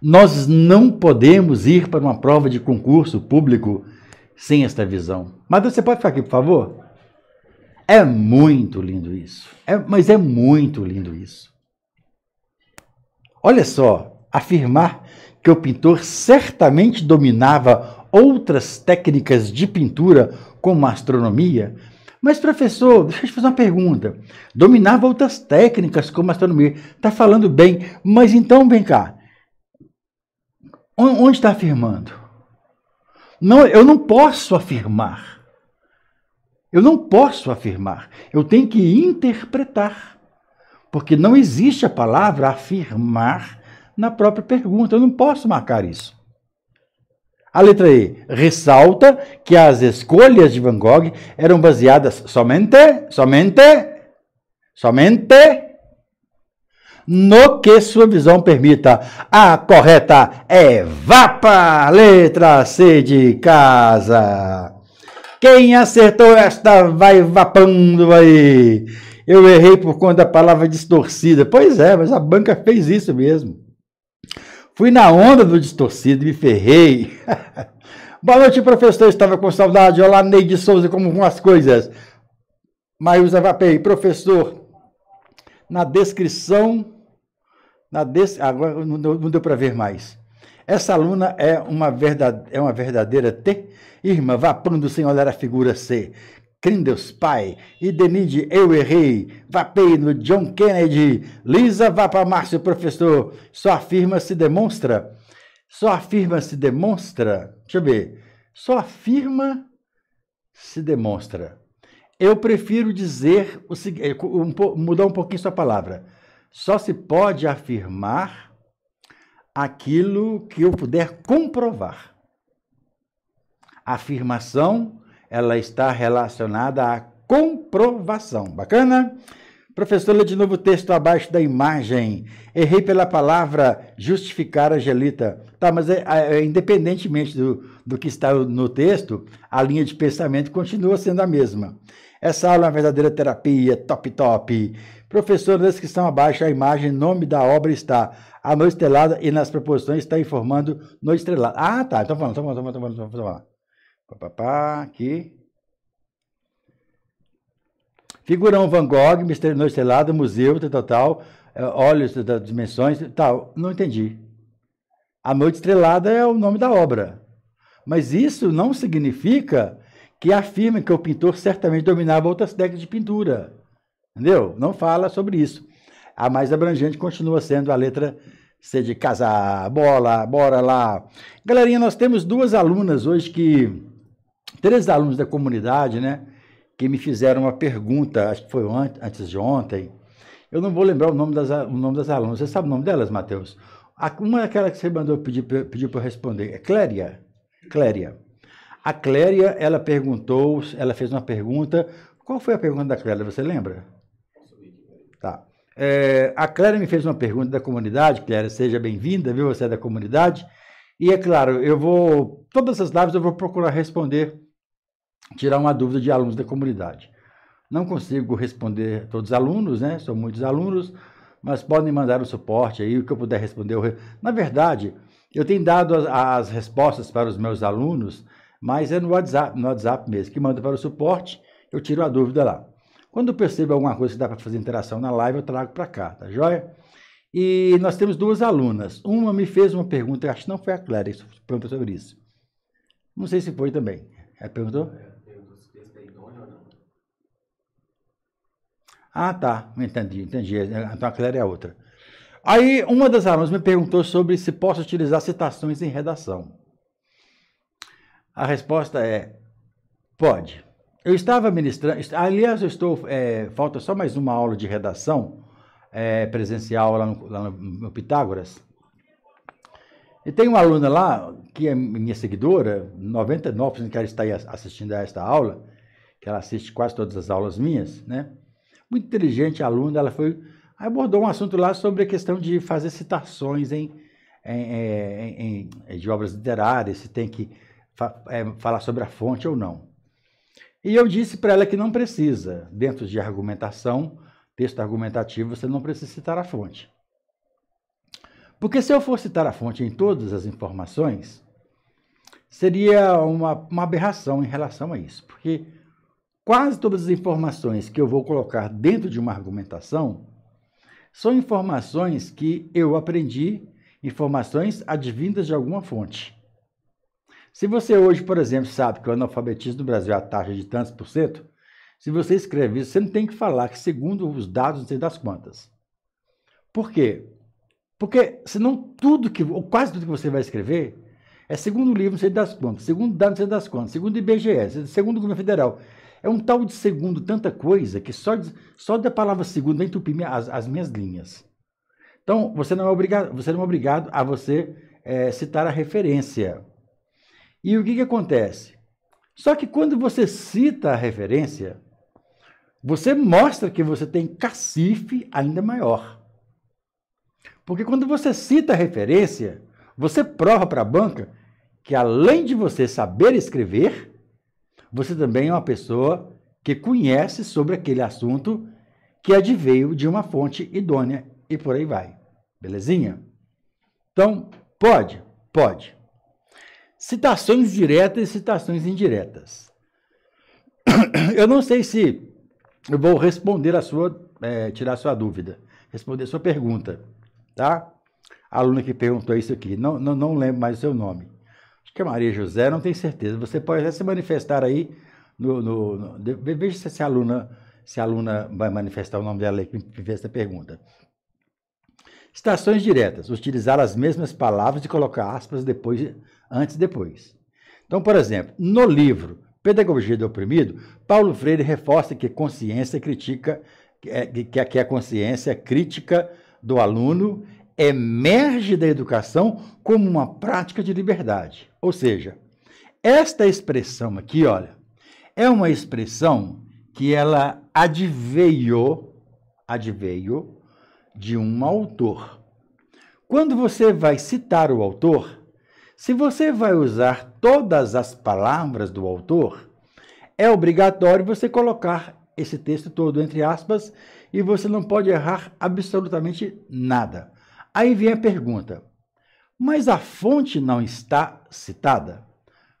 Nós não podemos ir para uma prova de concurso público sem esta visão. Mas você pode ficar aqui, por favor? É muito lindo isso. É, mas é muito lindo isso. Olha só, afirmar que o pintor certamente dominava outras técnicas de pintura, como a astronomia? Mas, professor, deixa eu te fazer uma pergunta. Dominava outras técnicas, como a astronomia. Está falando bem, mas então vem cá. Onde está afirmando? Não, eu não posso afirmar. Eu não posso afirmar. Eu tenho que interpretar. Porque não existe a palavra afirmar na própria pergunta. Eu não posso marcar isso. A letra E ressalta que as escolhas de Van Gogh eram baseadas somente, somente, somente no que sua visão permita. A correta é VAPA, letra C de casa. Quem acertou esta vai vapando aí. Eu errei por conta da palavra distorcida. Pois é, mas a banca fez isso mesmo. Fui na onda do distorcido e me ferrei. Boa noite, professor. Estava com saudade. Olá, Neide Souza, como vão as coisas? Maiusa Vapei, professor, na descrição. Na des... Agora não deu para ver mais. Essa aluna é uma, verdade... é uma verdadeira T, irmã, vapando sem olhar a figura C. Crim Pai, Idenide Eu Errei, Vapei no John Kennedy, Lisa Vapa Márcio Professor, só afirma se demonstra, só afirma se demonstra, deixa eu ver, só afirma se demonstra. Eu prefiro dizer, o, seguinte: é, mudar um pouquinho sua palavra, só se pode afirmar aquilo que eu puder comprovar. Afirmação ela está relacionada à comprovação. Bacana? Professor, de novo o texto abaixo da imagem. Errei pela palavra justificar, a gelita. Tá, mas é, é, é, independentemente do, do que está no texto, a linha de pensamento continua sendo a mesma. Essa aula é uma verdadeira terapia, top, top. Professor, na descrição abaixo, a imagem, nome da obra está. A noite estrelada e nas proporções está informando noite estrelada. Ah, tá. Então vamos, então vamos, então vamos, então vamos. Então vamos. Papapá, aqui. Figurão Van Gogh, Noite Estelado, Museu, total, é, Olhos das Dimensões, tal. Não entendi. A Noite Estrelada é o nome da obra. Mas isso não significa que afirma que o pintor certamente dominava outras técnicas de pintura. Entendeu? Não fala sobre isso. A mais abrangente continua sendo a letra C de casa, bola, bora lá. Galerinha, nós temos duas alunas hoje que três alunos da comunidade, né? Que me fizeram uma pergunta, acho que foi antes de ontem. Eu não vou lembrar o nome das, o nome das alunas. Você sabe o nome delas, Matheus? Uma é aquela que você mandou pedir, pedir para eu responder. É Cléria. Cléria. A Cléria, ela perguntou, ela fez uma pergunta. Qual foi a pergunta da Cléria? Você lembra? Tá. É, a Cléria me fez uma pergunta da comunidade. Cléria, seja bem-vinda, viu? Você é da comunidade. E é claro, eu vou. Todas essas lives eu vou procurar responder tirar uma dúvida de alunos da comunidade. Não consigo responder todos os alunos, né? São muitos alunos, mas podem mandar o suporte aí, o que eu puder responder. Eu... Na verdade, eu tenho dado as, as, respostas para os meus alunos, mas é no WhatsApp, no WhatsApp mesmo, que manda para o suporte, eu tiro a dúvida lá. Quando eu percebo alguma coisa que dá para fazer interação na live, eu trago para cá, tá joia? E nós temos duas alunas. Uma me fez uma pergunta, acho que não foi a Clara que perguntou sobre isso. Não sei se foi também. É, perguntou? É, ah, tá. Entendi, entendi. É, então aquela a é outra. Aí uma das alunas me perguntou sobre se posso utilizar citações em redação. A resposta é: pode. Eu estava ministrando, aliás, eu estou, é, falta só mais uma aula de redação é, presencial lá no, lá no Pitágoras. E tem uma aluna lá, que é minha seguidora, 99% que ela está assistindo a esta aula, que ela assiste quase todas as aulas minhas, né? Muito inteligente aluna, ela foi abordou um assunto lá sobre a questão de fazer citações em, em, é, em, em de obras literárias, se tem que fa é, falar sobre a fonte ou não. E eu disse para ela que não precisa, dentro de argumentação, texto argumentativo, você não precisa citar a fonte. Porque se eu for citar a fonte em todas as informações, seria uma, uma aberração em relação a isso. Porque quase todas as informações que eu vou colocar dentro de uma argumentação são informações que eu aprendi, informações advindas de alguma fonte. Se você hoje, por exemplo, sabe que o analfabetismo no Brasil é a taxa de tantos por cento, se você escreve isso, você não tem que falar que segundo os dados não sei das quantas. Por quê? Porque senão tudo que, ou quase tudo que você vai escrever, é segundo o livro, não sei das contas, segundo dado, não sei das contas segundo IBGE, segundo o governo federal. É um tal de segundo tanta coisa que só, só da palavra segundo vai entupir minha, as, as, minhas linhas. Então, você não é obrigado, você não é obrigado a você é, citar a referência. E o que, que acontece? Só que quando você cita a referência, você mostra que você tem cacife ainda maior. Porque quando você cita a referência, você prova para a banca que além de você saber escrever, você também é uma pessoa que conhece sobre aquele assunto que adveio de uma fonte idônea e por aí vai. Belezinha? Então, pode, pode. Citações diretas e citações indiretas. Eu não sei se eu vou responder a sua, é, tirar a sua dúvida, responder a sua pergunta tá? A aluna que perguntou isso aqui, não, não, não lembro mais o seu nome. Acho que é Maria José, não tenho certeza. Você pode até se manifestar aí no, no, no veja se a aluna se a aluna vai manifestar o nome dela que me fez essa pergunta. Estações diretas, utilizar as mesmas palavras e colocar aspas depois, antes e depois. Então, por exemplo, no livro Pedagogia do Oprimido, Paulo Freire reforça que consciência critica, que, é, que, que a consciência é crítica do aluno emerge da educação como uma prática de liberdade. Ou seja, esta expressão aqui, olha, é uma expressão que ela adveio, adveio de um autor. Quando você vai citar o autor, se você vai usar todas as palavras do autor, é obrigatório você colocar esse texto todo entre aspas e você não pode errar absolutamente nada. Aí vem a pergunta: mas a fonte não está citada?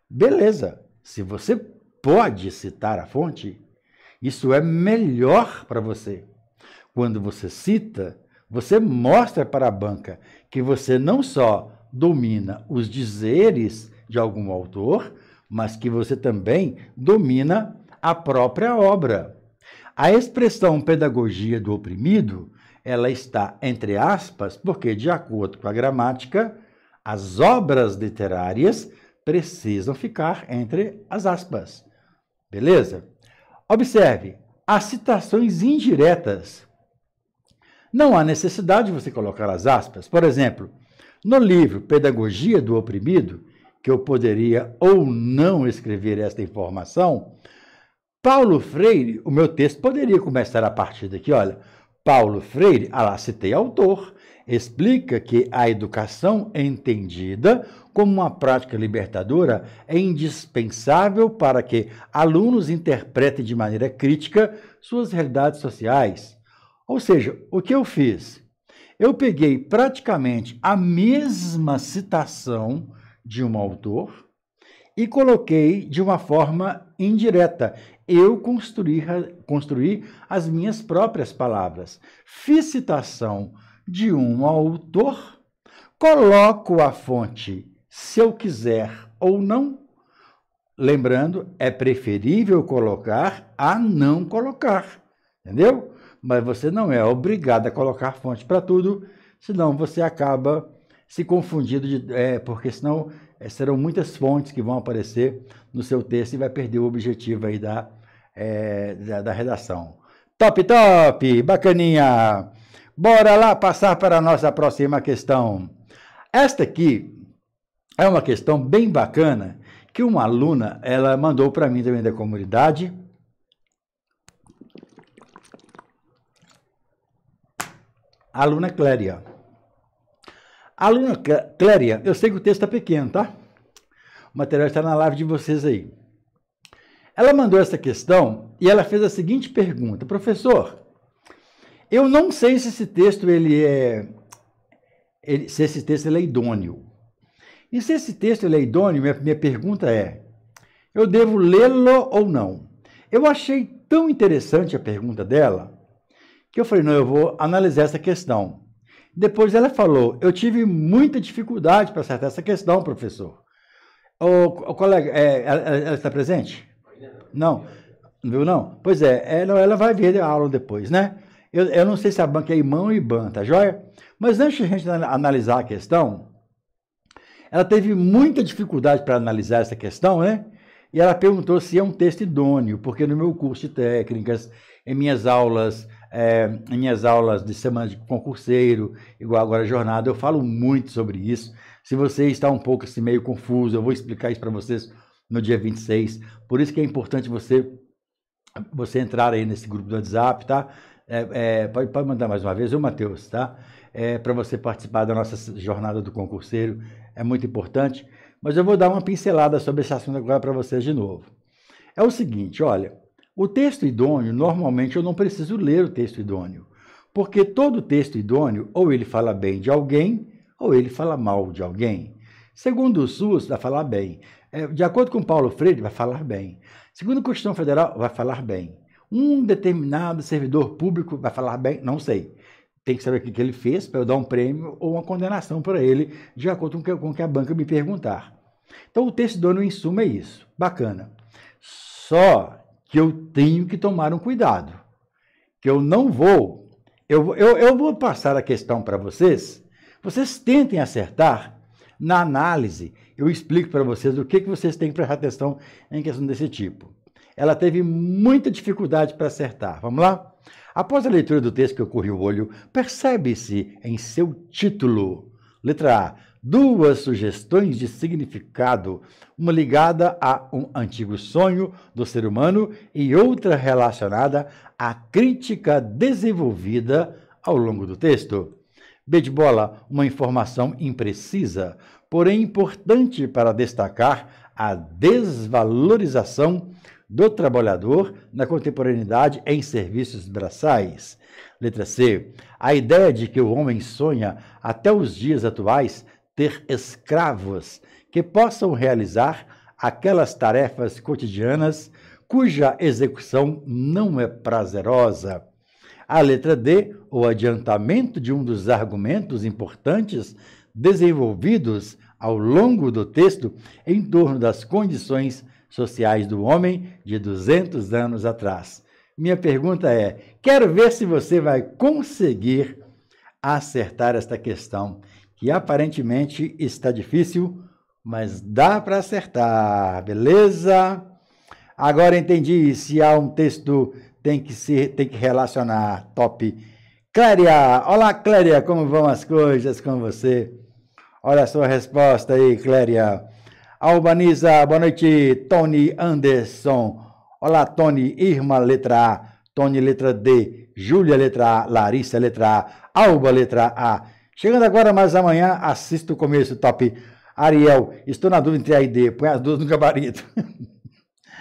Beleza, se você pode citar a fonte, isso é melhor para você. Quando você cita, você mostra para a banca que você não só domina os dizeres de algum autor, mas que você também domina a própria obra. A expressão pedagogia do oprimido, ela está entre aspas, porque de acordo com a gramática, as obras literárias precisam ficar entre as aspas. Beleza? Observe, as citações indiretas. Não há necessidade de você colocar as aspas. Por exemplo, no livro Pedagogia do Oprimido, que eu poderia ou não escrever esta informação, Paulo Freire, o meu texto poderia começar a partir daqui, olha. Paulo Freire, ah lá citei autor, explica que a educação é entendida como uma prática libertadora é indispensável para que alunos interpretem de maneira crítica suas realidades sociais. Ou seja, o que eu fiz? Eu peguei praticamente a mesma citação de um autor e coloquei de uma forma indireta. Eu construí, construí as minhas próprias palavras. Fiz citação de um autor, coloco a fonte se eu quiser ou não. Lembrando, é preferível colocar a não colocar, entendeu? Mas você não é obrigado a colocar fonte para tudo, senão você acaba se confundindo, de, é, porque senão é, serão muitas fontes que vão aparecer no seu texto e vai perder o objetivo aí da, é, da, da, redação. Top, top! Bacaninha! Bora lá passar para a nossa próxima questão. Esta aqui é uma questão bem bacana que uma aluna ela mandou para mim também da comunidade. aluna Cléria. A aluna Cléria, eu sei que o texto está pequeno, tá? O material está na live de vocês aí. Ela mandou essa questão e ela fez a seguinte pergunta: Professor, eu não sei se esse texto ele é ele, se esse texto é idôneo. E se esse texto é idôneo, minha, minha pergunta é: eu devo lê-lo ou não? Eu achei tão interessante a pergunta dela que eu falei: não, eu vou analisar essa questão. Depois ela falou: Eu tive muita dificuldade para acertar essa questão, professor. O, colega, é, ela, é, é, ela, está presente? Não. Não viu, não? Pois é, ela, ela vai ver a aula depois, né? Eu, eu não sei se a banca é irmão ou IBAN, tá joia? Mas antes de a gente analisar a questão, ela teve muita dificuldade para analisar essa questão, né? E ela perguntou se é um texto idôneo, porque no meu curso de técnicas, em minhas aulas, é, em minhas aulas de semana de concurseiro, igual agora jornada, eu falo muito sobre isso. Se você está um pouco assim, meio confuso, eu vou explicar isso para vocês no dia 26. Por isso que é importante você você entrar aí nesse grupo do WhatsApp, tá? É, é, pode, pode mandar mais uma vez, o Matheus, tá? É, para você participar da nossa jornada do concurseiro, é muito importante mas eu vou dar uma pincelada sobre esse assunto agora para vocês de novo. É o seguinte, olha, o texto idôneo, normalmente eu não preciso ler o texto idôneo, porque todo texto idôneo, ou ele fala bem de alguém, ou ele fala mal de alguém. Segundo o SUS, vai falar bem. É, de acordo com Paulo Freire, vai falar bem. Segundo a Constituição Federal, vai falar bem. Um determinado servidor público vai falar bem, não sei tem que saber o que ele fez para eu dar um prêmio ou uma condenação para ele, de acordo com o que a banca me perguntar. Então, o texto dono, em suma, é isso. Bacana. Só que eu tenho que tomar um cuidado, que eu não vou. Eu, eu, eu vou passar a questão para vocês, vocês tentem acertar na análise. Eu explico para vocês o que, que vocês têm que prestar atenção em questão desse tipo. Ela teve muita dificuldade para acertar. Vamos lá? Após a leitura do texto que ocorreu o olho, percebe-se em seu título, letra A, duas sugestões de significado, uma ligada a um antigo sonho do ser humano e outra relacionada à crítica desenvolvida ao longo do texto. B de bola, uma informação imprecisa, porém importante para destacar a desvalorização do trabalhador na contemporaneidade em serviços braçais. Letra C. A ideia de que o homem sonha, até os dias atuais, ter escravos que possam realizar aquelas tarefas cotidianas cuja execução não é prazerosa. A letra D, o adiantamento de um dos argumentos importantes desenvolvidos ao longo do texto em torno das condições sociais do homem de 200 anos atrás. Minha pergunta é: quero ver se você vai conseguir acertar esta questão, que aparentemente está difícil, mas dá para acertar, beleza? Agora entendi se há um texto tem que se tem que relacionar top. Cléria, olá Cléria, como vão as coisas com você? Olha a sua resposta aí, Cléria. Albaniza, boa noite. Tony Anderson. Olá, Tony. Irma, letra A. Tony, letra D. Júlia, letra A. Larissa, letra A. Alba, letra A. Chegando agora, mas amanhã assisto o começo, top. Ariel, estou na dúvida entre A e D. Põe as duas no gabarito.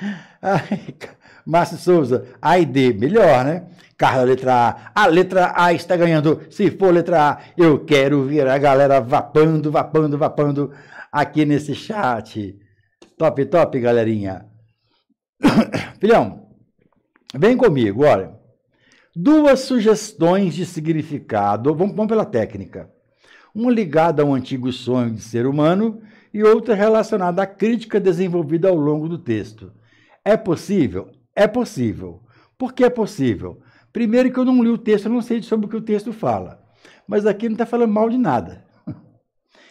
Márcio Souza, A e D. Melhor, né? Carla, letra A. A letra A está ganhando. Se for letra A, eu quero ver a galera vapando, vapando, vapando aqui nesse chat. Top, top, galerinha. Filhão, vem comigo, olha. Duas sugestões de significado, vamos, vamos pela técnica. Uma ligada a um antigo sonho de ser humano e outra relacionada à crítica desenvolvida ao longo do texto. É possível? É possível. Por que é possível? Primeiro que eu não li o texto, eu não sei sobre o que o texto fala. Mas aqui não está falando mal de nada.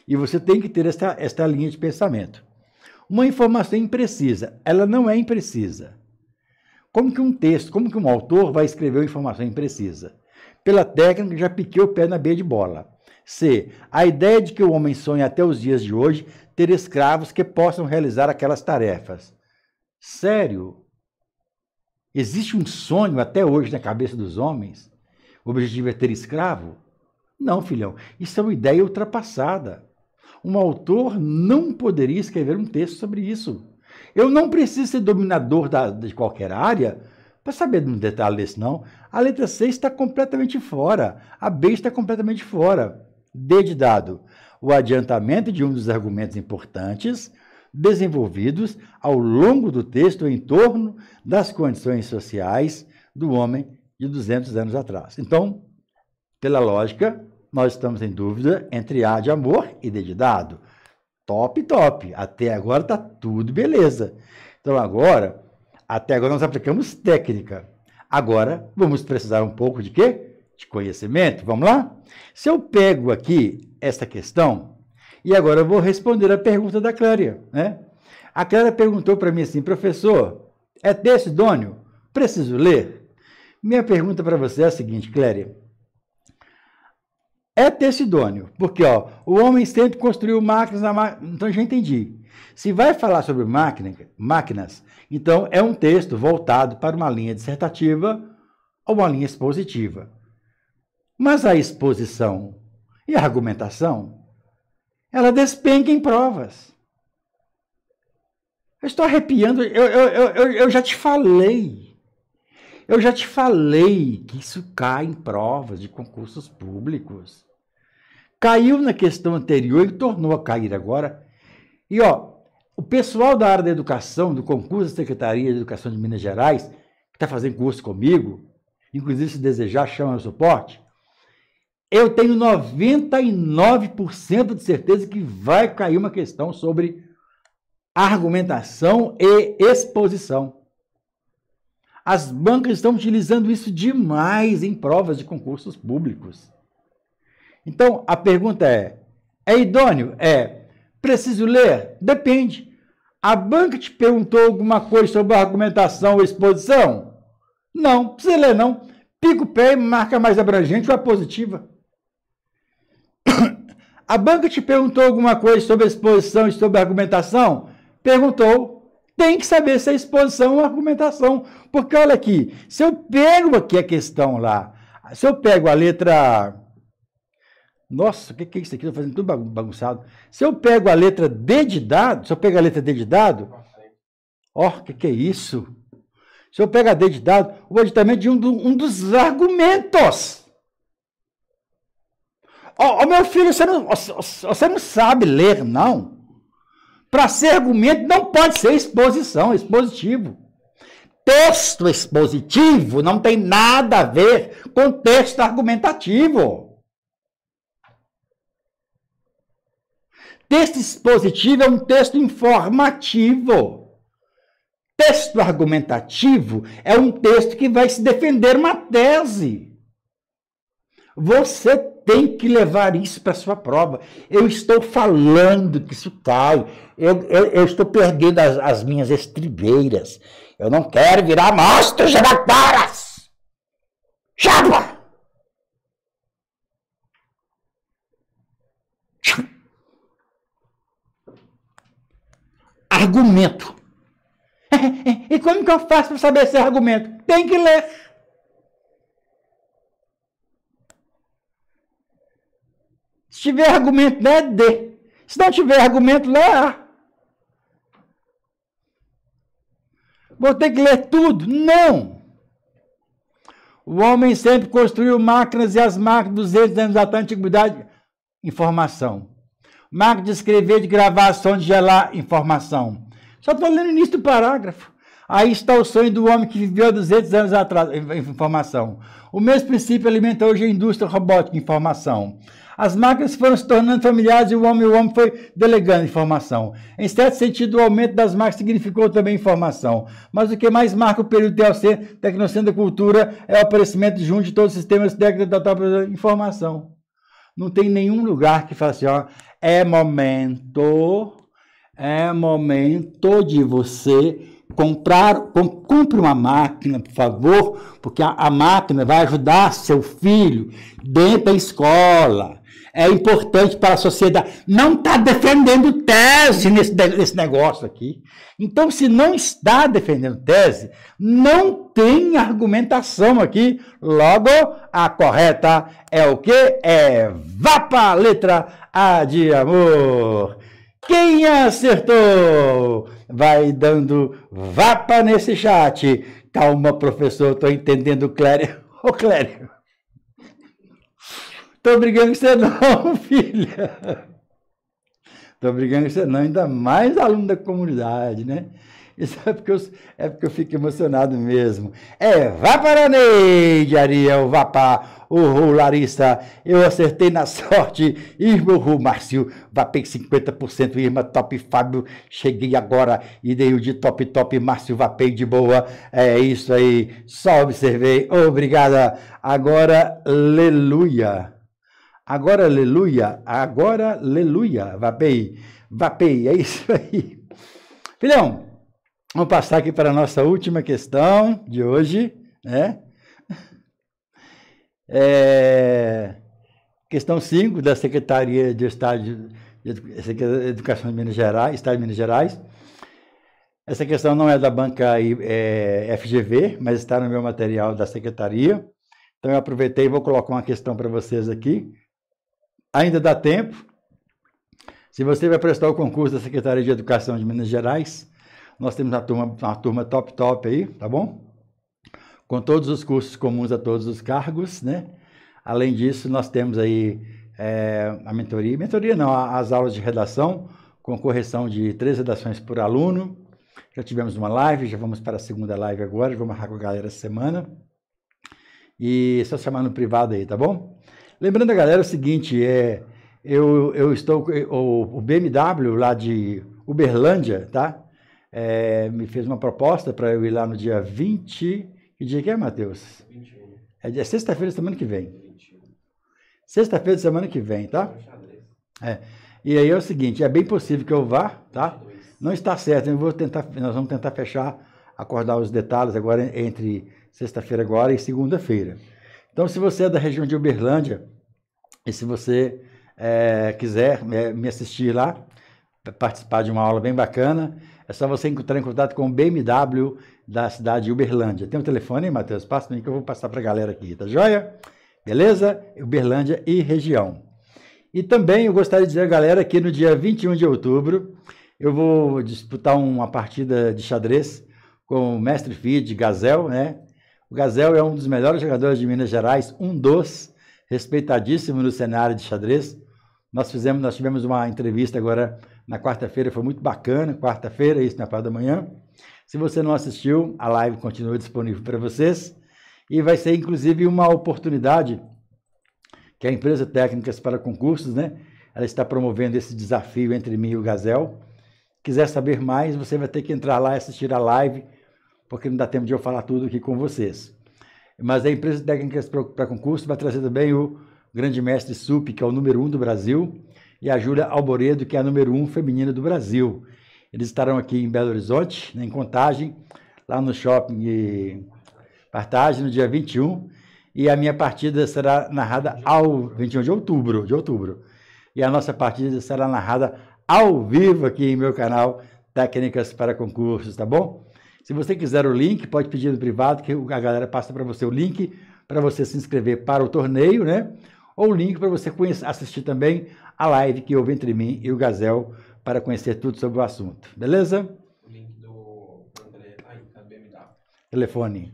E você tem que ter esta, esta linha de pensamento. Uma informação imprecisa, ela não é imprecisa. Como que um texto, como que um autor vai escrever uma informação imprecisa? Pela técnica, já piquei o pé na B de bola. C. A ideia de que o homem sonha até os dias de hoje ter escravos que possam realizar aquelas tarefas. Sério? Existe um sonho até hoje na cabeça dos homens? O objetivo é ter escravo? Não, filhão. Isso é uma ideia ultrapassada. Um autor não poderia escrever um texto sobre isso. Eu não preciso ser dominador da, de qualquer área para saber de um detalhe desse, não. A letra C está completamente fora. A B está completamente fora. D de dado. O adiantamento de um dos argumentos importantes desenvolvidos ao longo do texto em torno das condições sociais do homem de 200 anos atrás. Então, pela lógica, nós estamos em dúvida entre A de amor e D de dado. Top, top. Até agora está tudo beleza. Então agora, até agora nós aplicamos técnica. Agora vamos precisar um pouco de quê? De conhecimento. Vamos lá? Se eu pego aqui esta questão, e agora eu vou responder a pergunta da Cléria, né? A Cléria perguntou para mim assim, professor, é texto idôneo? Preciso ler? Minha pergunta para você é a seguinte, Cléria é tecidônio, porque ó, o homem sempre construiu máquinas na ma... Então já entendi. Se vai falar sobre máquina, máquinas, então é um texto voltado para uma linha dissertativa ou uma linha expositiva. Mas a exposição e a argumentação, ela despenca em provas. Eu estou arrepiando, eu, eu, eu, eu já te falei. Eu já te falei que isso cai em provas de concursos públicos. Caiu na questão anterior e tornou a cair agora. E, ó, o pessoal da área da educação, do concurso da Secretaria de Educação de Minas Gerais, que está fazendo curso comigo, inclusive se desejar, chama o suporte. Eu tenho 99% de certeza que vai cair uma questão sobre argumentação e exposição. As bancas estão utilizando isso demais em provas de concursos públicos. Então, a pergunta é: é idôneo? É. Preciso ler? Depende. A banca te perguntou alguma coisa sobre a argumentação ou exposição? Não, precisa ler não. Pica o pé e marca mais abrangente ou a positiva. A banca te perguntou alguma coisa sobre a exposição e sobre a argumentação? Perguntou. Tem que saber se é exposição ou argumentação. Porque olha aqui, se eu pego aqui a questão lá, se eu pego a letra nossa, o que, que é isso aqui? Estou fazendo tudo bagunçado. Se eu pego a letra D de dado, se eu pego a letra D de dado, ó, o que, que é isso? Se eu pego a D de dado, o aditamento de um, do, um dos argumentos. Ó, meu filho, você não, você não sabe ler, não. Para ser argumento, não pode ser exposição, é expositivo. Texto expositivo não tem nada a ver com texto argumentativo. Texto expositivo é um texto informativo. Texto argumentativo é um texto que vai se defender uma tese. Você tem que levar isso para sua prova. Eu estou falando que isso cai. Eu, eu, eu estou perdendo as, as, minhas estribeiras. Eu não quero virar monstro, Jabacaras! Jabo! argumento. É, é, e como que eu faço para saber esse argumento? Tem que ler. Se tiver argumento, lê é D. Se não tiver argumento, lê é A. Vou ter que ler tudo? Não! O homem sempre construiu máquinas e as máquinas 200 anos da antiguidade. Informação máquina de escrever, de gravação, de gelar informação. Só estou lendo o início do parágrafo. Aí está o sonho do homem que viveu 200 anos atrás, informação. O mesmo princípio alimenta hoje a indústria robótica, informação. As máquinas foram se tornando familiares e o homem, o homem foi delegando informação. Em certo sentido, o aumento das máquinas significou também informação. Mas o que mais marca o período TLC, Tecnocentro da Cultura, é o aparecimento junto de todos os sistemas técnicos da própria informação. Não tem nenhum lugar que faça. assim, ó, é momento, é momento de você comprar, compre uma máquina, por favor, porque a, a, máquina vai ajudar seu filho dentro da escola. É importante para a sociedade. Não está defendendo tese nesse, nesse negócio aqui. Então, se não está defendendo tese, não tem argumentação aqui. Logo, a correta é o quê? É VAPA, letra a de amor. Quem acertou? Vai dando vapa nesse chat. Calma, professor, estou entendendo, Clério. Ô, Clério. Tô brigando com você não, filha. Tô brigando com você não, ainda mais aluno da comunidade, né? Isso é porque eu, é porque eu fico emocionado mesmo. É Vaparaneide, Ariel Vapá, o uhul, Eu acertei na sorte. Irmã uhul, Márcio, Vapei 50%. Irmã Top Fábio, cheguei agora. E dei o de Top Top, Márcio Vapei de boa. É isso aí, só observei. Obrigada. Agora, aleluia. Agora, aleluia. Agora, aleluia. Vapei. Vapei, é isso aí. Filhão, Vamos passar aqui para a nossa última questão de hoje, né? É, questão 5 da Secretaria de Estado de Educação de Minas Gerais, Estado de Minas Gerais. Essa questão não é da banca é, FGV, mas está no meu material da secretaria. Então eu aproveitei e vou colocar uma questão para vocês aqui. Ainda dá tempo. Se você vai prestar o concurso da Secretaria de Educação de Minas Gerais, nós temos uma turma, uma turma top top aí, tá bom? Com todos os cursos comuns a todos os cargos, né? Além disso, nós temos aí é, a mentoria, mentoria não, as aulas de redação, com correção de três redações por aluno. Já tivemos uma live, já vamos para a segunda live agora, vamos marcar com a galera essa semana. E só chamar no privado aí, tá bom? Lembrando a galera o seguinte, é, eu, eu estou, o, o BMW lá de Uberlândia, tá? é, me fez uma proposta para eu ir lá no dia 20. Que dia que é, Matheus? 21. É, é sexta-feira, semana que vem. Sexta-feira, semana que vem, tá? É. E aí é o seguinte, é bem possível que eu vá, tá? Não está certo, eu vou tentar, nós vamos tentar fechar, acordar os detalhes agora entre sexta-feira agora e segunda-feira. Então, se você é da região de Uberlândia e se você é, quiser eh, me assistir lá, participar de uma aula bem bacana, é só você entrar em contato com o BMW da cidade de Uberlândia. Tem um telefone, Matheus? Passa que eu vou passar para a galera aqui, tá joia? Beleza? Uberlândia e região. E também eu gostaria de dizer, galera, que no dia 21 de outubro eu vou disputar uma partida de xadrez com o mestre Fid Gazel, né? O Gazel é um dos melhores jogadores de Minas Gerais, um dos, respeitadíssimo no cenário de xadrez. Nós fizemos, nós tivemos uma entrevista agora na quarta-feira, foi muito bacana. Quarta-feira, isso na parte da manhã. Se você não assistiu, a live continua disponível para vocês. E vai ser, inclusive, uma oportunidade que a empresa Técnicas para Concursos, né? Ela está promovendo esse desafio entre mim e o Gazel. Quiser saber mais, você vai ter que entrar lá e assistir a live, porque não dá tempo de eu falar tudo aqui com vocês. Mas a empresa Técnicas para Concursos vai trazer também o grande mestre SUP, que é o número um do Brasil, e a Júlia Alboredo, que é a número um feminina do Brasil. Eles estarão aqui em Belo Horizonte, né, em Contagem, lá no shopping Partagem, no dia 21. E a minha partida será narrada ao 21 de outubro, de outubro. E a nossa partida será narrada ao vivo aqui em meu canal Técnicas para Concursos, tá bom? Se você quiser o link, pode pedir no privado que a galera passa para você o link para você se inscrever para o torneio, né? Ou o link para você conhecer, assistir também a live que houve entre mim e o Gazel para conhecer tudo sobre o assunto. Beleza? O link do André. Ai, da BMW. Telefone.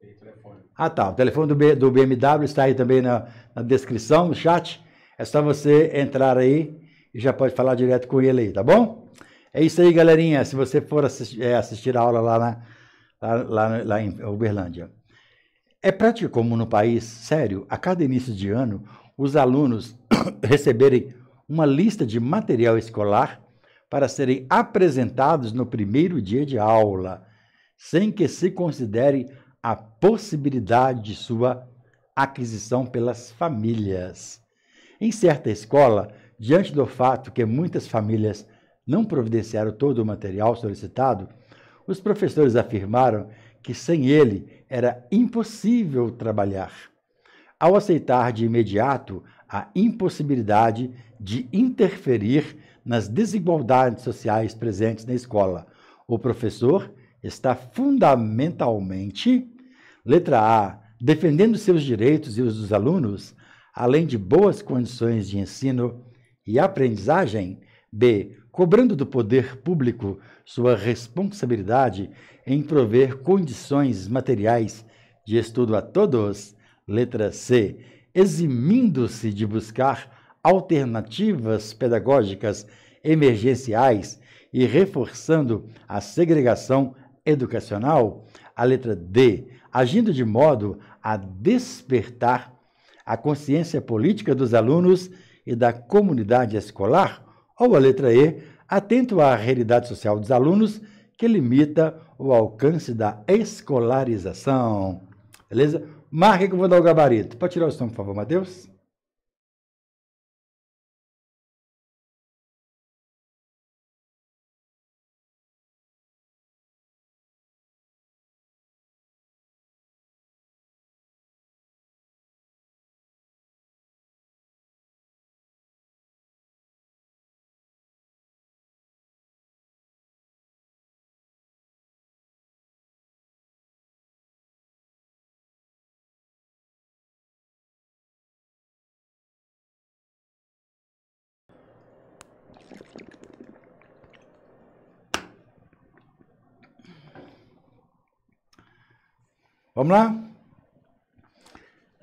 telefone. Ah, tá. O telefone do, B, do BMW está aí também na, na descrição, no chat. É só você entrar aí e já pode falar direto com ele aí, tá bom? É isso aí, galerinha. Se você for assistir, é, assistir a aula lá, na, lá, lá, lá em Uberlândia. É prática comum no país, sério, a cada início de ano, os alunos receberem uma lista de material escolar para serem apresentados no primeiro dia de aula, sem que se considere a possibilidade de sua aquisição pelas famílias. Em certa escola, diante do fato que muitas famílias não providenciaram todo o material solicitado, os professores afirmaram que sem ele era impossível trabalhar ao aceitar de imediato a impossibilidade de interferir nas desigualdades sociais presentes na escola. O professor está fundamentalmente, letra A, defendendo seus direitos e os dos alunos, além de boas condições de ensino e aprendizagem, B, cobrando do poder público sua responsabilidade em prover condições materiais de estudo a todos, Letra C. Eximindo-se de buscar alternativas pedagógicas emergenciais e reforçando a segregação educacional. A letra D. Agindo de modo a despertar a consciência política dos alunos e da comunidade escolar. Ou a letra E. Atento à realidade social dos alunos que limita o alcance da escolarização. Beleza? Marca que eu vou dar o gabarito. Pode tirar o som, por favor, Matheus. Vamos lá?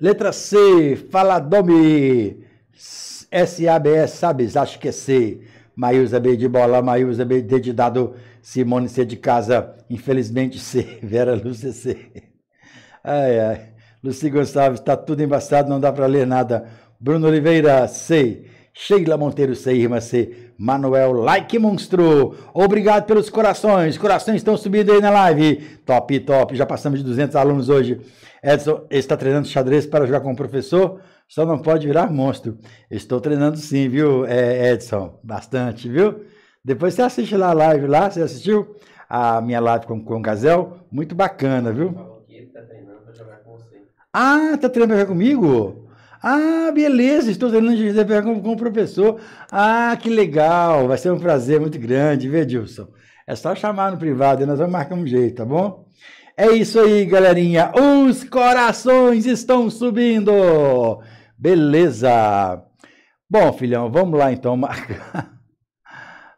Letra C, Fala Domi S-A-B-S, sabes? Acho que é C. Maiúsa B de bola, Maiúsa B D de dado, Simone C de casa, infelizmente C, Vera Lúcia C. Ai, ai. Luci Gonçalves, tá tudo embaçado, não dá para ler nada. Bruno Oliveira, C. Sheila Monteiro Seirma, C. Manuel Like Monstro. Obrigado pelos corações. Corações estão subindo aí na live. Top, top. Já passamos de 200 alunos hoje. Edson está treinando xadrez para jogar com o professor. Só não pode virar monstro. Estou treinando sim, viu, é, Edson? Bastante, viu? Depois você assiste lá a live lá. Você assistiu a minha live com, com o Gazel? Muito bacana, viu? Ele falou que ele está treinando para jogar com você. Ah, tá treinando pra jogar comigo? Ah, beleza, estou dando GDPR com, com o professor. Ah, que legal, vai ser um prazer muito grande, vê, Dilson? É só chamar no privado e nós vamos marcar um jeito, tá bom? É isso aí, galerinha. Os corações estão subindo. Beleza. Bom, filhão, vamos lá então marcar.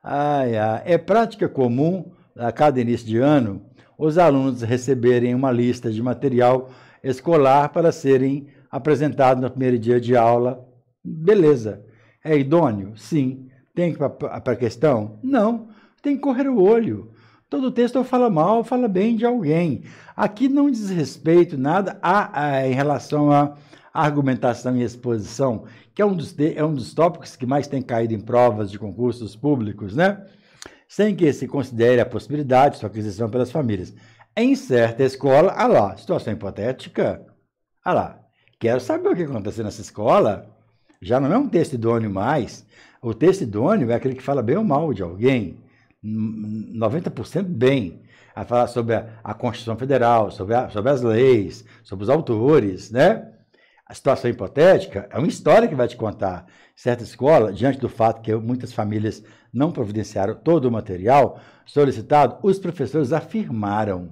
Ai, ai. É prática comum, a cada início de ano, os alunos receberem uma lista de material escolar para serem apresentado no primeiro dia de aula. Beleza. É idôneo? Sim. Tem que para a questão? Não. Tem que correr o olho. Todo texto fala mal, fala bem de alguém. Aqui não diz respeito nada a, a, em relação à argumentação e exposição, que é um, dos, é um dos tópicos que mais tem caído em provas de concursos públicos, né? Sem que se considere a possibilidade de sua aquisição pelas famílias. Em certa escola, olha ah lá, situação hipotética, olha ah lá, Quero saber o que aconteceu nessa escola. Já não é um texto idôneo mais. O texto idôneo é aquele que fala bem ou mal de alguém. 90% bem. A falar sobre a, a Constituição Federal, sobre, a, sobre as leis, sobre os autores, né? A situação hipotética é uma história que vai te contar. Certa escola, diante do fato que muitas famílias não providenciaram todo o material solicitado, os professores afirmaram,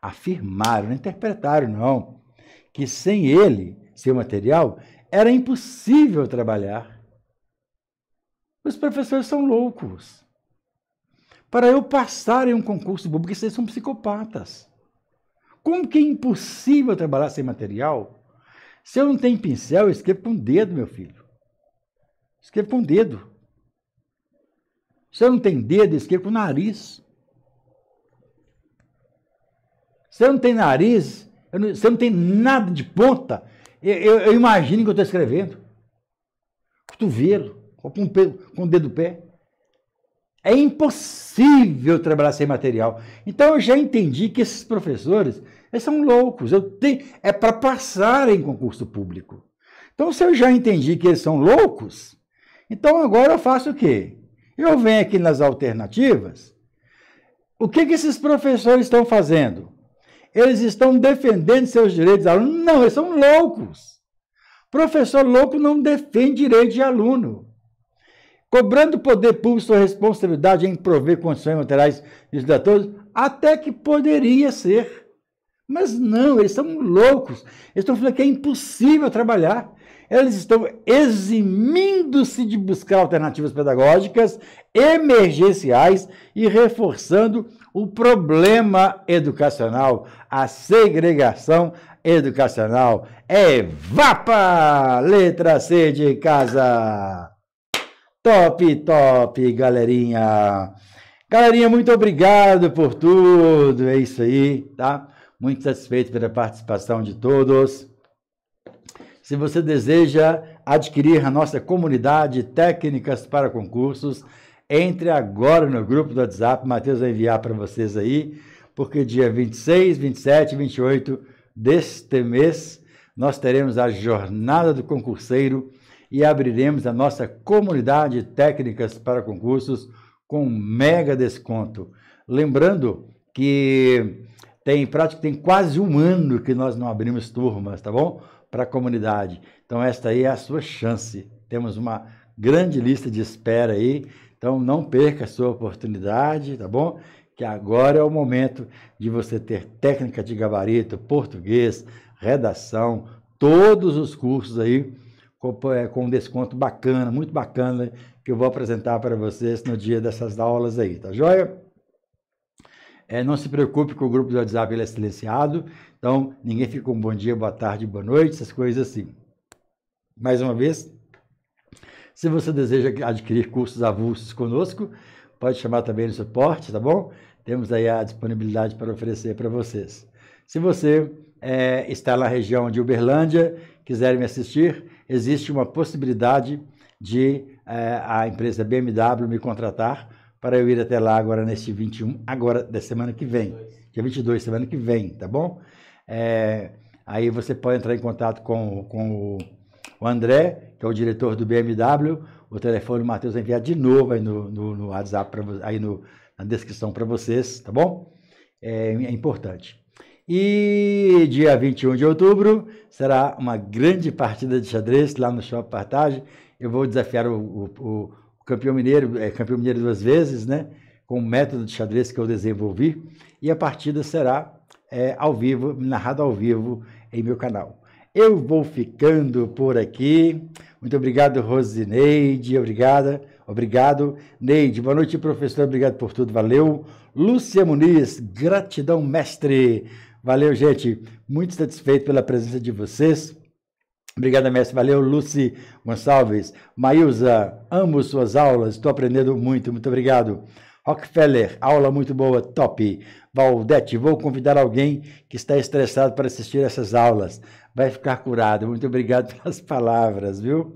afirmaram, não interpretaram, não que sem ele, seu material, era impossível trabalhar. Os professores são loucos. Para eu passar em um concurso público, vocês são psicopatas. Como que é impossível trabalhar sem material? Se eu não tenho pincel, eu escrevo com o dedo, meu filho. Escrevo com o dedo. Se eu não tenho dedo, eu escrevo com o nariz. Se eu não tenho nariz, não, você não tem nada de ponta. Eu, eu, eu imagino que eu estou escrevendo. Cotovelo, com, com o dedo do pé. É impossível trabalhar sem material. Então eu já entendi que esses professores eles são loucos. Eu tenho, é para passar em concurso público. Então, se eu já entendi que eles são loucos, então agora eu faço o quê? Eu venho aqui nas alternativas. O que, que esses professores estão fazendo? eles estão defendendo seus direitos de aluno. Não, eles são loucos. Professor louco não defende direito de aluno. Cobrando o poder público sua responsabilidade em prover condições materiais de todos, até que poderia ser. Mas não, eles são loucos. Eles estão falando que é impossível trabalhar eles estão eximindo-se de buscar alternativas pedagógicas emergenciais e reforçando o problema educacional, a segregação educacional. É VAPA! Letra C de casa! Top, top, galerinha! Galerinha, muito obrigado por tudo, é isso aí, tá? Muito satisfeito pela participação de todos. Se você deseja adquirir a nossa comunidade técnicas para concursos, entre agora no grupo do WhatsApp, Matheus vai enviar para vocês aí, porque dia 26, 27 e 28 deste mês nós teremos a Jornada do Concurseiro e abriremos a nossa comunidade técnicas para concursos com mega desconto. Lembrando que tem prática tem quase um ano que nós não abrimos turmas, tá bom? para a comunidade. Então, esta aí é a sua chance. Temos uma grande lista de espera aí, então não perca a sua oportunidade, tá bom? Que agora é o momento de você ter técnica de gabarito, português, redação, todos os cursos aí com eh, um desconto bacana, muito bacana, que eu vou apresentar para vocês no dia dessas aulas aí, tá joia? É, não se preocupe que o grupo do WhatsApp ele é silenciado, então ninguém fica com bom dia, boa tarde, boa noite, essas coisas assim. Mais uma vez, se você deseja adquirir cursos avulsos conosco, pode chamar também no suporte, tá bom? Temos aí a disponibilidade para oferecer para vocês. Se você é, está na região de Uberlândia, quiser me assistir, existe uma possibilidade de é, a empresa BMW me contratar para eu ir até lá agora nesse 21, agora da semana que vem, dia 22, semana que vem, tá bom? É, aí você pode entrar em contato com, com o André, que é o diretor do BMW, o telefone do Matheus vai enviar de novo aí no, no, no WhatsApp, pra, aí no, na descrição para vocês, tá bom? É, é importante. E dia 21 de outubro será uma grande partida de xadrez lá no Shopping Partage. Eu vou desafiar o, o campeão mineiro, é, campeão mineiro duas vezes, né? Com o método de xadrez que eu desenvolvi. E a partida será é, ao vivo, narrada ao vivo em meu canal. Eu vou ficando por aqui. Muito obrigado, Rosineide. Obrigada. Obrigado, Neide. Boa noite, professor. Obrigado por tudo. Valeu. Lúcia Muniz, gratidão, mestre. Valeu, gente. Muito satisfeito pela presença de vocês. Obrigado, mestre. Valeu, Lucy Gonçalves. Maílza, amo suas aulas, estou aprendendo muito, muito obrigado. Rockefeller, aula muito boa, top. Valdete, vou convidar alguém que está estressado para assistir essas aulas. Vai ficar curado. Muito obrigado pelas palavras, viu?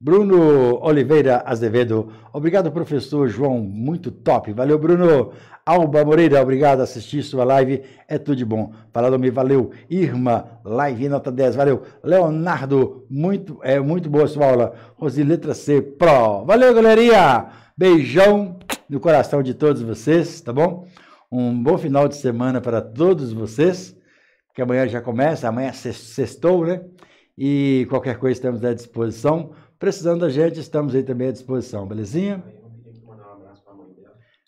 Bruno Oliveira Azevedo, obrigado, professor João, muito top. Valeu, Bruno. Alba Moreira, obrigado por assistir sua live, é tudo de bom. me valeu. Irma, live nota 10, valeu. Leonardo, muito, é muito boa sua aula. Rosi, letra C, pro. Valeu, galeria. Beijão no coração de todos vocês, tá bom? Um bom final de semana para todos vocês, que amanhã já começa, amanhã é sextou, né? E qualquer coisa estamos à disposição. Precisando da gente, estamos aí também à disposição, belezinha?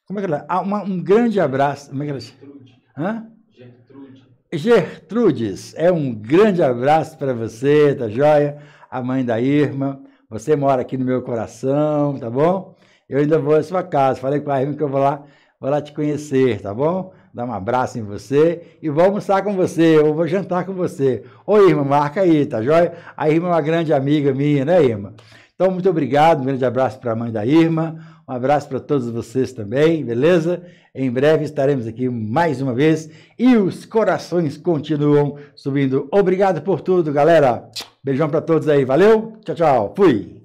Como é que ela. É? Ah, uma, um grande abraço. Como é que ela. Gertrude. Hã? Gertrude. Gertrudes, é um grande abraço para você, tá joia? A mãe da Irma. Você mora aqui no meu coração, tá bom? Eu ainda vou à sua casa. Falei com a Irma que eu vou lá, vou lá te conhecer, tá bom? Dar um abraço em você e vou almoçar com você, ou vou jantar com você. Ô, Irmã marca aí, tá joia? A Irmã é uma grande amiga minha, né, Irmã Então, muito obrigado, um grande abraço para a mãe da Irmã um abraço para todos vocês também, beleza? Em breve estaremos aqui mais uma vez e os corações continuam subindo. Obrigado por tudo, galera. Beijão para todos aí, valeu? Tchau, tchau. Fui.